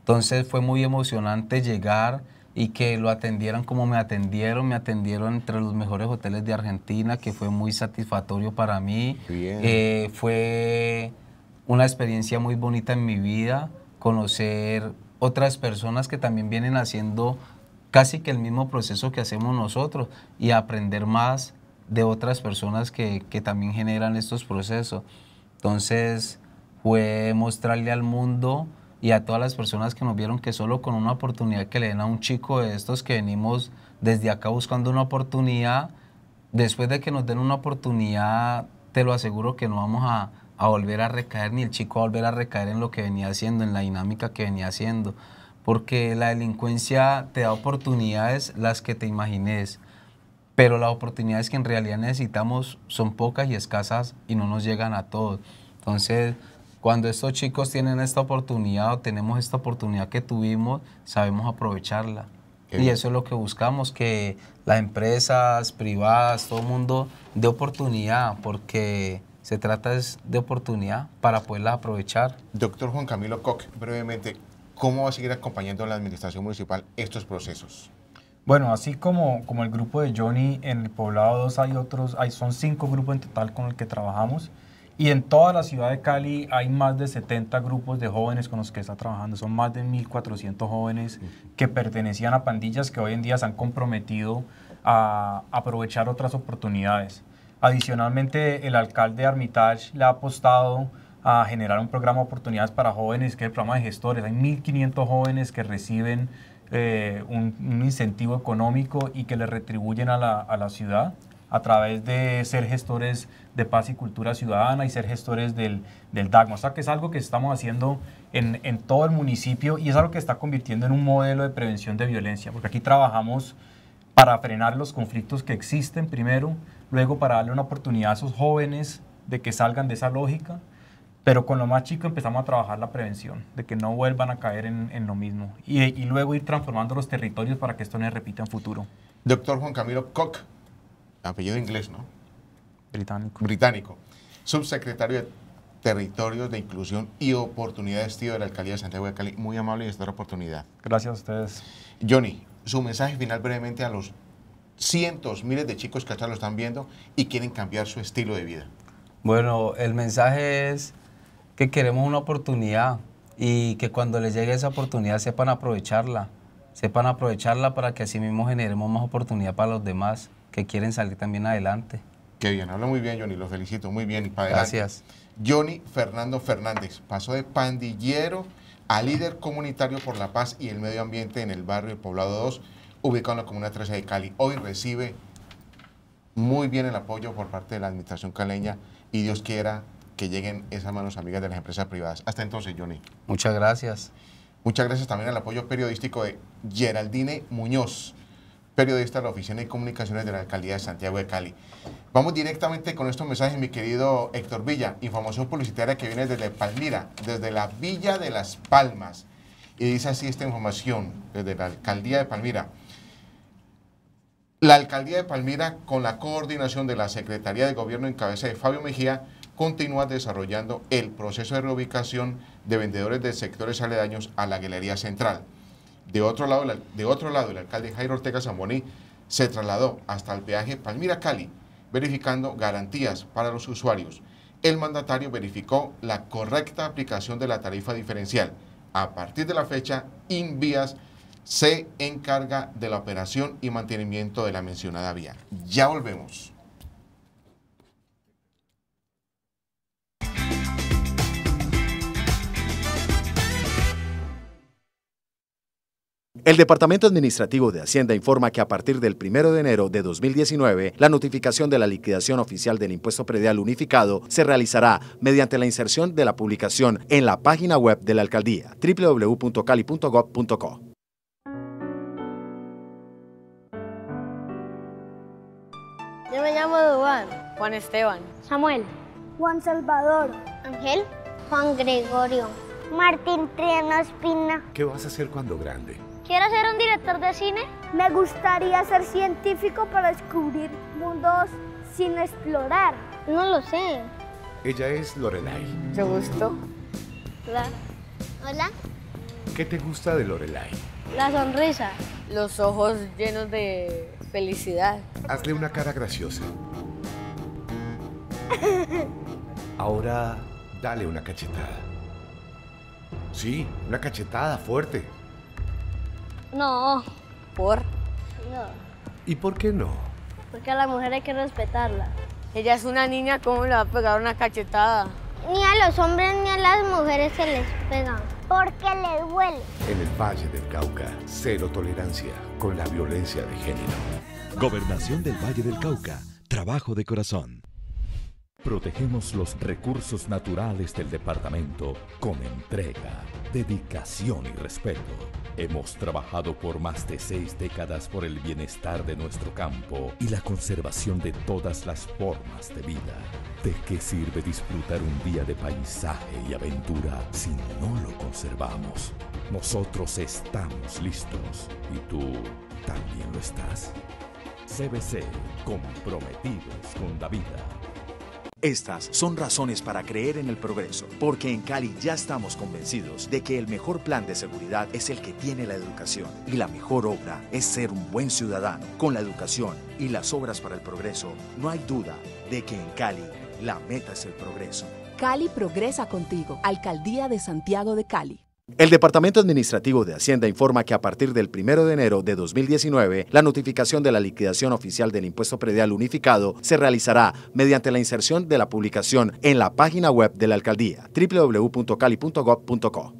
Entonces fue muy emocionante llegar y que lo atendieran como me atendieron. Me atendieron entre los mejores hoteles de Argentina, que fue muy satisfactorio para mí. Eh, fue una experiencia muy bonita en mi vida conocer otras personas que también vienen haciendo casi que el mismo proceso que hacemos nosotros y aprender más de otras personas que, que también generan estos procesos. Entonces fue mostrarle al mundo y a todas las personas que nos vieron que solo con una oportunidad que le den a un chico de estos que venimos desde acá buscando una oportunidad, después de que nos den una oportunidad, te lo aseguro que no vamos a, a volver a recaer, ni el chico a volver a recaer en lo que venía haciendo, en la dinámica que venía haciendo. Porque la delincuencia te da oportunidades las que te imagines, pero las oportunidades que en realidad necesitamos son pocas y escasas y no nos llegan a todos. Entonces, cuando estos chicos tienen esta oportunidad o tenemos esta oportunidad que tuvimos, sabemos aprovecharla. y eso es lo que buscamos, que las empresas privadas, todo el mundo dé oportunidad, porque se trata de oportunidad para poderla aprovechar. Doctor Juan Camilo Koch, brevemente, ¿cómo va a seguir acompañando a la Administración Municipal estos procesos? Bueno, así como, como el grupo de Johnny en el Poblado 2 hay otros, hay, son cinco grupos en total con los que trabajamos. Y en toda la ciudad de Cali hay más de 70 grupos de jóvenes con los que está trabajando. Son más de 1.400 jóvenes que pertenecían a pandillas que hoy en día se han comprometido a aprovechar otras oportunidades. Adicionalmente, el alcalde Armitage le ha apostado a generar un programa de oportunidades para jóvenes, que es el programa de gestores. Hay 1.500 jóvenes que reciben eh, un, incentivo económico y que le retribuyen a la, ciudad a través de ser gestores de paz y cultura ciudadana y ser gestores del, del O sea que es algo que estamos haciendo en, en, todo el municipio y es algo que está convirtiendo en un modelo de prevención de violencia, porque aquí trabajamos para frenar los conflictos que existen primero, luego para darle una oportunidad a esos jóvenes de que salgan de esa lógica, pero con lo más chico empezamos a trabajar la prevención, de que no vuelvan a caer en, lo mismo, y, luego ir transformando los territorios para que esto no se repita en futuro. Doctor Juan Camilo Koch, apellido inglés, ¿no? Británico. Británico. Subsecretario de Territorios de Inclusión y Oportunidades, tío, de la Alcaldía de Santiago de Cali. Muy amable de esta oportunidad. Gracias a ustedes. Johnny, su mensaje final brevemente a los cientos, miles de chicos que ya lo están viendo y quieren cambiar su estilo de vida? Bueno, el mensaje es que queremos una oportunidad y que cuando les llegue esa oportunidad sepan aprovecharla, sepan aprovecharla para que así mismo generemos más oportunidad para los demás que quieren salir también adelante. Qué bien, habla muy bien Johnny, lo felicito, muy bien. Para Gracias. Johnny Fernando Fernández pasó de pandillero a líder comunitario por la paz y el medio ambiente en el barrio Poblado 2 ubicado en la Comuna 13 de Cali. Hoy recibe muy bien el apoyo por parte de la Administración caleña y Dios quiera que lleguen esas manos amigas de las empresas privadas. Hasta entonces, Johnny. Muchas gracias. Muchas gracias también al apoyo periodístico de Geraldine Muñoz, periodista de la Oficina de Comunicaciones de la Alcaldía de Santiago de Cali. Vamos directamente con estos mensajes, mi querido Héctor Villa. Información publicitaria que viene desde Palmira, desde la Villa de las Palmas. Y dice así esta información desde la Alcaldía de Palmira. La alcaldía de Palmira, con la coordinación de la Secretaría de Gobierno en cabeza de Fabio Mejía, continúa desarrollando el proceso de reubicación de vendedores de sectores aledaños a la Galería Central. De otro lado, de otro lado el alcalde Jairo Ortega Zamboní se trasladó hasta el peaje Palmira-Cali, verificando garantías para los usuarios. El mandatario verificó la correcta aplicación de la tarifa diferencial. A partir de la fecha, vías se encarga de la operación y mantenimiento de la mencionada vía. Ya volvemos. El Departamento Administrativo de Hacienda informa que a partir del 1 de enero de 2019, la notificación de la liquidación oficial del impuesto predial unificado se realizará mediante la inserción de la publicación en la página web de la alcaldía www.cali.gov.co. Juan Esteban. Samuel. Juan Salvador. Ángel. Juan Gregorio. Martín Triano Espina. ¿Qué vas a hacer cuando grande? Quiero ser un director de cine. Me gustaría ser científico para descubrir mundos sin explorar. No lo sé. Ella es Lorelai. ¿Te gustó? Hola. Hola. ¿Qué te gusta de Lorelai? La sonrisa. Los ojos llenos de felicidad. Hazle una cara graciosa. Ahora dale una cachetada. Sí, una cachetada fuerte. No, por. No. ¿Y por qué no? Porque a la mujer hay que respetarla. Ella es una niña, ¿cómo le va a pegar una cachetada? Ni a los hombres ni a las mujeres se les pegan, porque les duele. En el Valle del Cauca, cero tolerancia con la violencia de género. Gobernación del Valle del Cauca, trabajo de corazón. Protegemos los recursos naturales del departamento con entrega, dedicación y respeto. Hemos trabajado por más de seis décadas por el bienestar de nuestro campo y la conservación de todas las formas de vida. ¿De qué sirve disfrutar un día de paisaje y aventura si no lo conservamos? Nosotros estamos listos y tú también lo estás. CBC, comprometidos con la vida. Estas son razones para creer en el progreso, porque en Cali ya estamos convencidos de que el mejor plan de seguridad es el que tiene la educación y la mejor obra es ser un buen ciudadano. Con la educación y las obras para el progreso, no hay duda de que en Cali la meta es el progreso. Cali progresa contigo, Alcaldía de Santiago de Cali. El Departamento Administrativo de Hacienda informa que a partir del 1 de enero de 2019, la notificación de la liquidación oficial del impuesto predial unificado se realizará mediante la inserción de la publicación en la página web de la alcaldía www.cali.gov.co.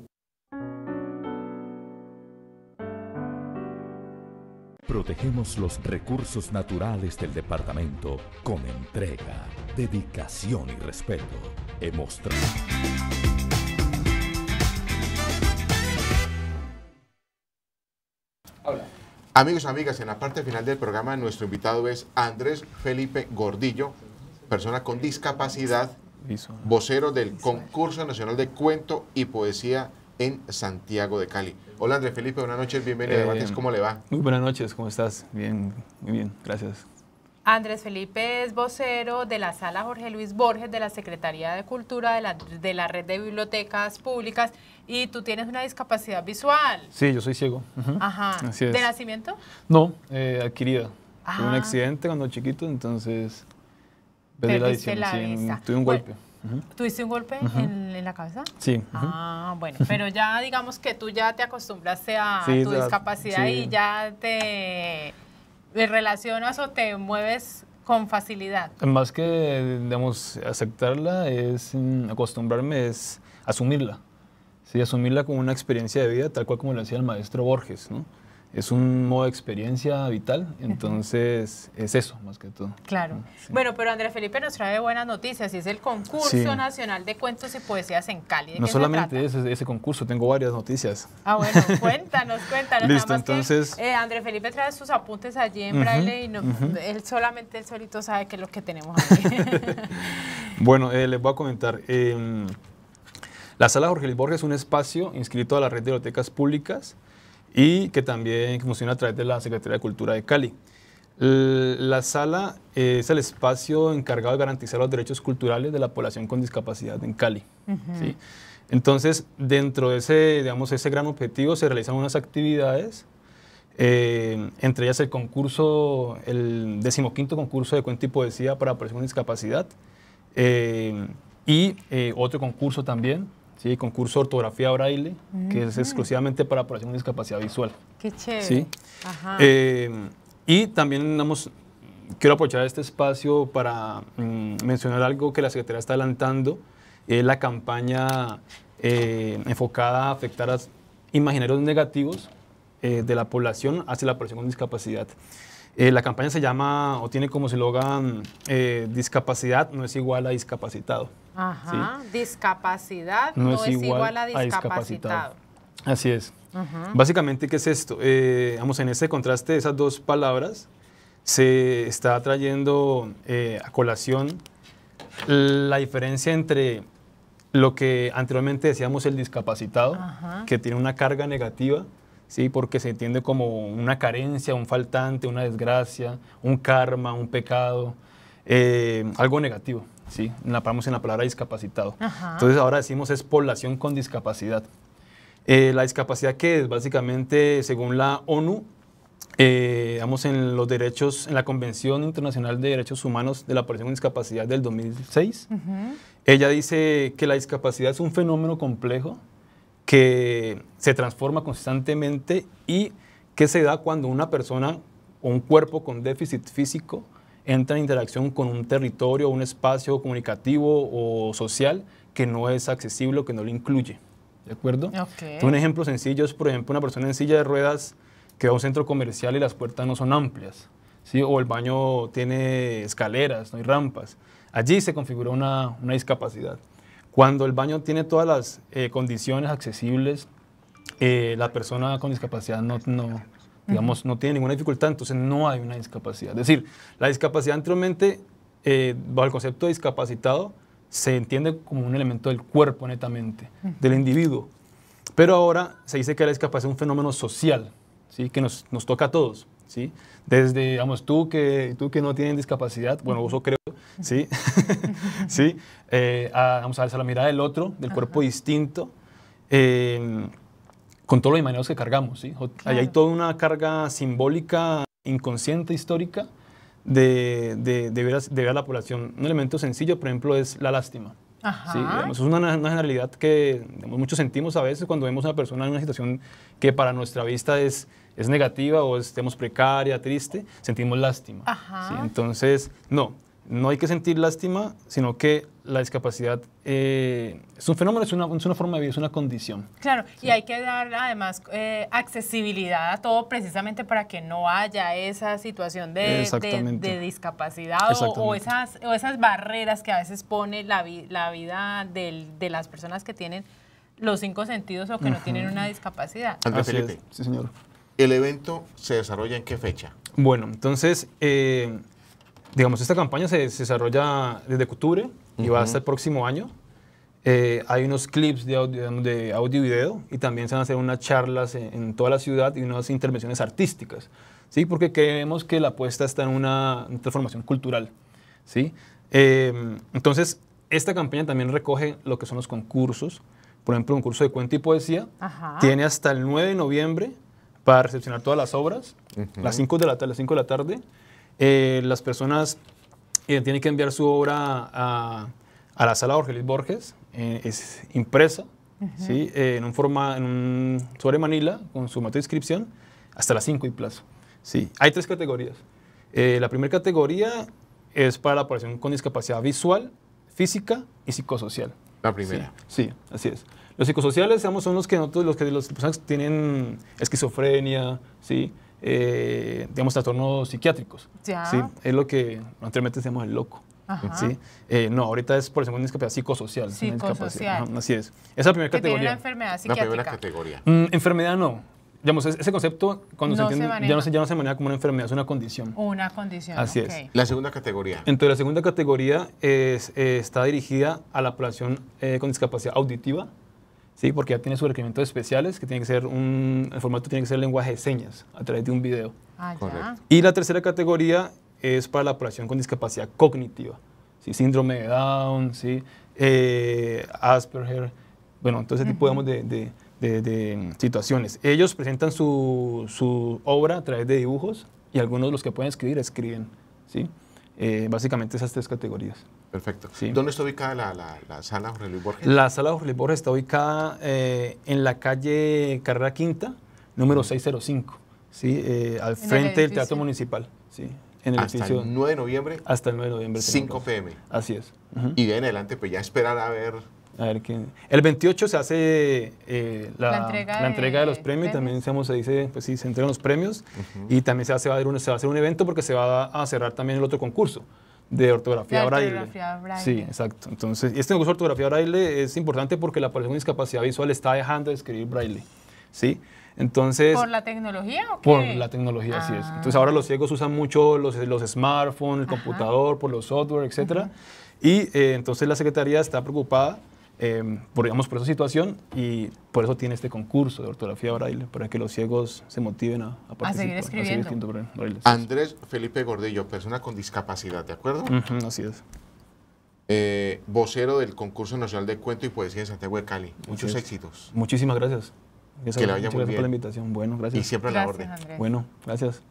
Protegemos los recursos naturales del departamento con entrega, dedicación y respeto. Hemos Amigos amigas, en la parte final del programa nuestro invitado es Andrés Felipe Gordillo, persona con discapacidad, vocero del Concurso Nacional de Cuento y Poesía en Santiago de Cali. Hola Andrés Felipe, buenas noches, bienvenido a eh, Debates, ¿cómo le va? Muy buenas noches, ¿cómo estás? Bien, muy bien, gracias. Andrés Felipe es vocero de la sala Jorge Luis Borges de la Secretaría de Cultura de la, Red de Bibliotecas Públicas y tú tienes una discapacidad visual. Sí, yo soy ciego. Ajá. ¿De nacimiento? No, eh, adquirida. Tuve un ah. accidente cuando chiquito, entonces perdí la un golpe. ¿Tuviste un golpe en, la cabeza? Sí. Ah, bueno, pero ya digamos que tú ya te acostumbraste a tu discapacidad y ya te ¿Te relacionas o te mueves con facilidad. Más que, digamos, aceptarla es acostumbrarme, es asumirla. Sí, asumirla como una experiencia de vida, tal cual como lo decía el maestro Borges, ¿no? es un modo de experiencia vital, entonces es eso más que todo. Claro. Bueno, pero Andrés Felipe nos trae buenas noticias y es el concurso nacional de cuentos y poesías en Cali. no solamente ese, ese, concurso, tengo varias noticias. Ah, bueno, cuéntanos, cuéntanos. Listo, entonces. Eh, Andrés Felipe trae sus apuntes allí en braille y él solamente, él solito sabe qué es lo que tenemos aquí. bueno, eh, les voy a comentar. Em, la sala Jorge Luis es un espacio inscrito a la red de bibliotecas públicas y que también funciona a través de la Secretaría de Cultura de Cali. La sala es el espacio encargado de garantizar los derechos culturales de la población con discapacidad en Cali. Entonces, dentro de ese, digamos, ese gran objetivo se realizan unas actividades, eh, entre ellas el concurso, el decimoquinto concurso de cuento y poesía para personas con discapacidad, eh, y eh, otro concurso también y concurso ortografía braille, que es exclusivamente para población con discapacidad visual. Qué chévere. ¿sí? Eh, y también damos quiero aprovechar este espacio para mm, mencionar algo que la Secretaría está adelantando, la campaña eh, enfocada a afectar a imaginarios negativos eh, de la población hacia la población con discapacidad. Eh, la campaña se llama o tiene como eslogan eh, discapacidad no es igual a discapacitado. Ajá, discapacidad no, es, igual a discapacitado. Así es. Básicamente, ¿qué es esto? vamos, eh, en ese contraste de esas dos palabras se está trayendo a colación la diferencia entre lo que anteriormente decíamos el discapacitado, que tiene una carga negativa, ¿sí? porque se entiende como una carencia, un faltante, una desgracia, un karma, un pecado, eh, algo negativo. ¿sí? La paramos en la palabra discapacitado. Entonces ahora decimos es población con discapacidad. Eh, la discapacidad que es básicamente, según la ONU, eh, en los derechos, en la Convención Internacional de Derechos Humanos de la Población con Discapacidad del 2006, ella dice que la discapacidad es un fenómeno complejo que se transforma constantemente y que se da cuando una persona o un cuerpo con déficit físico entra en interacción con un territorio, un espacio comunicativo o social que no es accesible o que no lo incluye. ¿De acuerdo? Un ejemplo sencillo es, por ejemplo, una persona en silla de ruedas que va a un centro comercial y las puertas no son amplias, o el baño tiene escaleras, no hay rampas. Allí se configura una discapacidad. Cuando el baño tiene todas las eh, condiciones accesibles, eh, la persona con discapacidad no, digamos, no tiene ninguna dificultad, entonces no hay una discapacidad. Es decir, la discapacidad anteriormente, eh, bajo el concepto de discapacitado, se entiende como un elemento del cuerpo netamente, del individuo. Pero ahora se dice que la discapacidad es un fenómeno social, ¿sí? que nos, nos toca a todos. ¿sí? Desde, digamos, tú que, tú que no tienes discapacidad, bueno, vos que ¿sí? ¿Sí? Eh, ah, vamos a ver, a la mirada del otro, del cuerpo distinto, eh, con todos los imaginarios que cargamos, ¿sí? Ahí hay toda una carga simbólica, inconsciente, histórica, de, de, ver a, la población. Un elemento sencillo, por ejemplo, es la lástima. Sí, es una, generalidad que muchos sentimos a veces cuando vemos a una persona en una situación que para nuestra vista es, negativa o estemos precaria, triste, sentimos lástima. Entonces, no, no hay que sentir lástima, sino que la discapacidad eh, es un fenómeno, es una, forma de vida, es una condición. Claro, y hay que dar además eh, accesibilidad a todo precisamente para que no haya esa situación de, de, discapacidad o, esas, o esas barreras que a veces pone la, vida de las personas que tienen los cinco sentidos o que no tienen una discapacidad. Sí, señor. ¿El evento se desarrolla en qué fecha? Bueno, entonces... Eh, digamos, esta campaña se, desarrolla desde octubre y va hasta el próximo año. Eh, hay unos clips de audio, de audio y video y también se van a hacer unas charlas en, toda la ciudad y unas intervenciones artísticas, ¿sí? Porque creemos que la apuesta está en una transformación cultural, ¿sí? Em, entonces, esta campaña también recoge lo que son los concursos, por ejemplo, un curso de cuento y poesía. Tiene hasta el 9 de noviembre para recepcionar todas las obras, las 5 de la, las 5 de la tarde. Eh, las personas eh, tienen que enviar su obra a, la sala Jorge Borges, eh, es impresa, ¿sí? en, un forma, en un sobre Manila, con su matriz de hasta las 5 y plazo. Sí. Hay tres categorías. la primera categoría es para la población con discapacidad visual, física y psicosocial. La primera. Sí, así es. Los psicosociales, digamos, son los que los que los tienen esquizofrenia, ¿sí? Eh, digamos, trastornos psiquiátricos. es lo que anteriormente decíamos el loco. Eh, no, ahorita es por segunda discapacidad psicosocial. así es. Esa es la primera categoría. Tiene una enfermedad psiquiátrica. categoría. Mm, enfermedad no. Digamos, ese concepto cuando se entiende ya, no se, ya maneja como una enfermedad, es una condición. Una condición. Así es. La segunda categoría. Entonces, la segunda categoría eh, está dirigida a la población con discapacidad auditiva, ¿sí? porque ya tiene sus requerimientos especiales, que tiene que ser un, el formato tiene que ser lenguaje de señas a través de un video. Ah, ya. Y la tercera categoría es para la población con discapacidad cognitiva, ¿sí? síndrome de Down, ¿sí? Eh, Asperger, bueno, todo ese tipo de, de, de, de, mm, situaciones. Ellos presentan su, su, obra a través de dibujos y algunos de los que pueden escribir escriben. ¿sí? Eh, básicamente esas tres categorías. Perfecto. ¿Dónde está ubicada la, sala Jorge Luis Borges? La sala Jorge Luis Borges está ubicada eh, en la calle Carrera Quinta, número 605, ¿sí? Eh, al frente del Teatro Municipal. ¿sí? En el hasta el 9 de noviembre. Hasta el 9 de noviembre. 5 pm. Así es. Y de en adelante, pues ya esperar a ver ver, El 28 se hace eh, la, entrega de, los premios, y también se dice, pues sí, se entregan los premios y también se, hace, va a un, se va a hacer un evento porque se va a cerrar también el otro concurso de ortografía, braille. Sí, exacto. Entonces, este concurso de ortografía braille es importante porque la persona con discapacidad visual está dejando de escribir braille, ¿sí? Entonces, ¿Por la tecnología o qué? Por la tecnología, así es. Entonces, ah. ahora los ciegos usan mucho los, los smartphones, el computador, por los software, etc. Y eh, entonces la Secretaría está preocupada Em, por, digamos, por esa situación y por eso tiene este concurso de ortografía braille, para que los ciegos se motiven a, participar. seguir Andrés Felipe Gordillo, persona con discapacidad, ¿de acuerdo? así es. Eh, vocero del Concurso Nacional de Cuento y Poesía de Santiago de Cali. Muchos éxitos. Muchísimas gracias. que le vaya muy bien. por la invitación. Bueno, gracias. Y siempre a la orden. Bueno, gracias.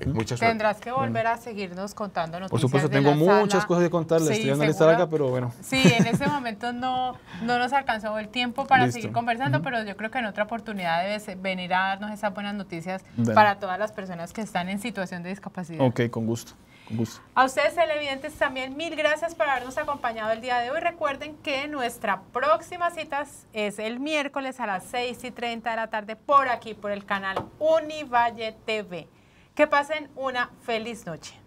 Eh, Tendrás que volver a seguirnos contando noticias. Por supuesto, tengo muchas cosas que contarles. Sí, estoy estar acá, pero bueno. Sí, en este momento no, no nos alcanzó el tiempo para seguir conversando, pero yo creo que en otra oportunidad debes venir a darnos esas buenas noticias para todas las personas que están en situación de discapacidad. Ok, con gusto. Con gusto. A ustedes, televidentes, también mil gracias por habernos acompañado el día de hoy. Recuerden que nuestra próxima cita es el miércoles a las 6 y 30 de la tarde por aquí, por el canal Univalle TV. Que pasen una feliz noche.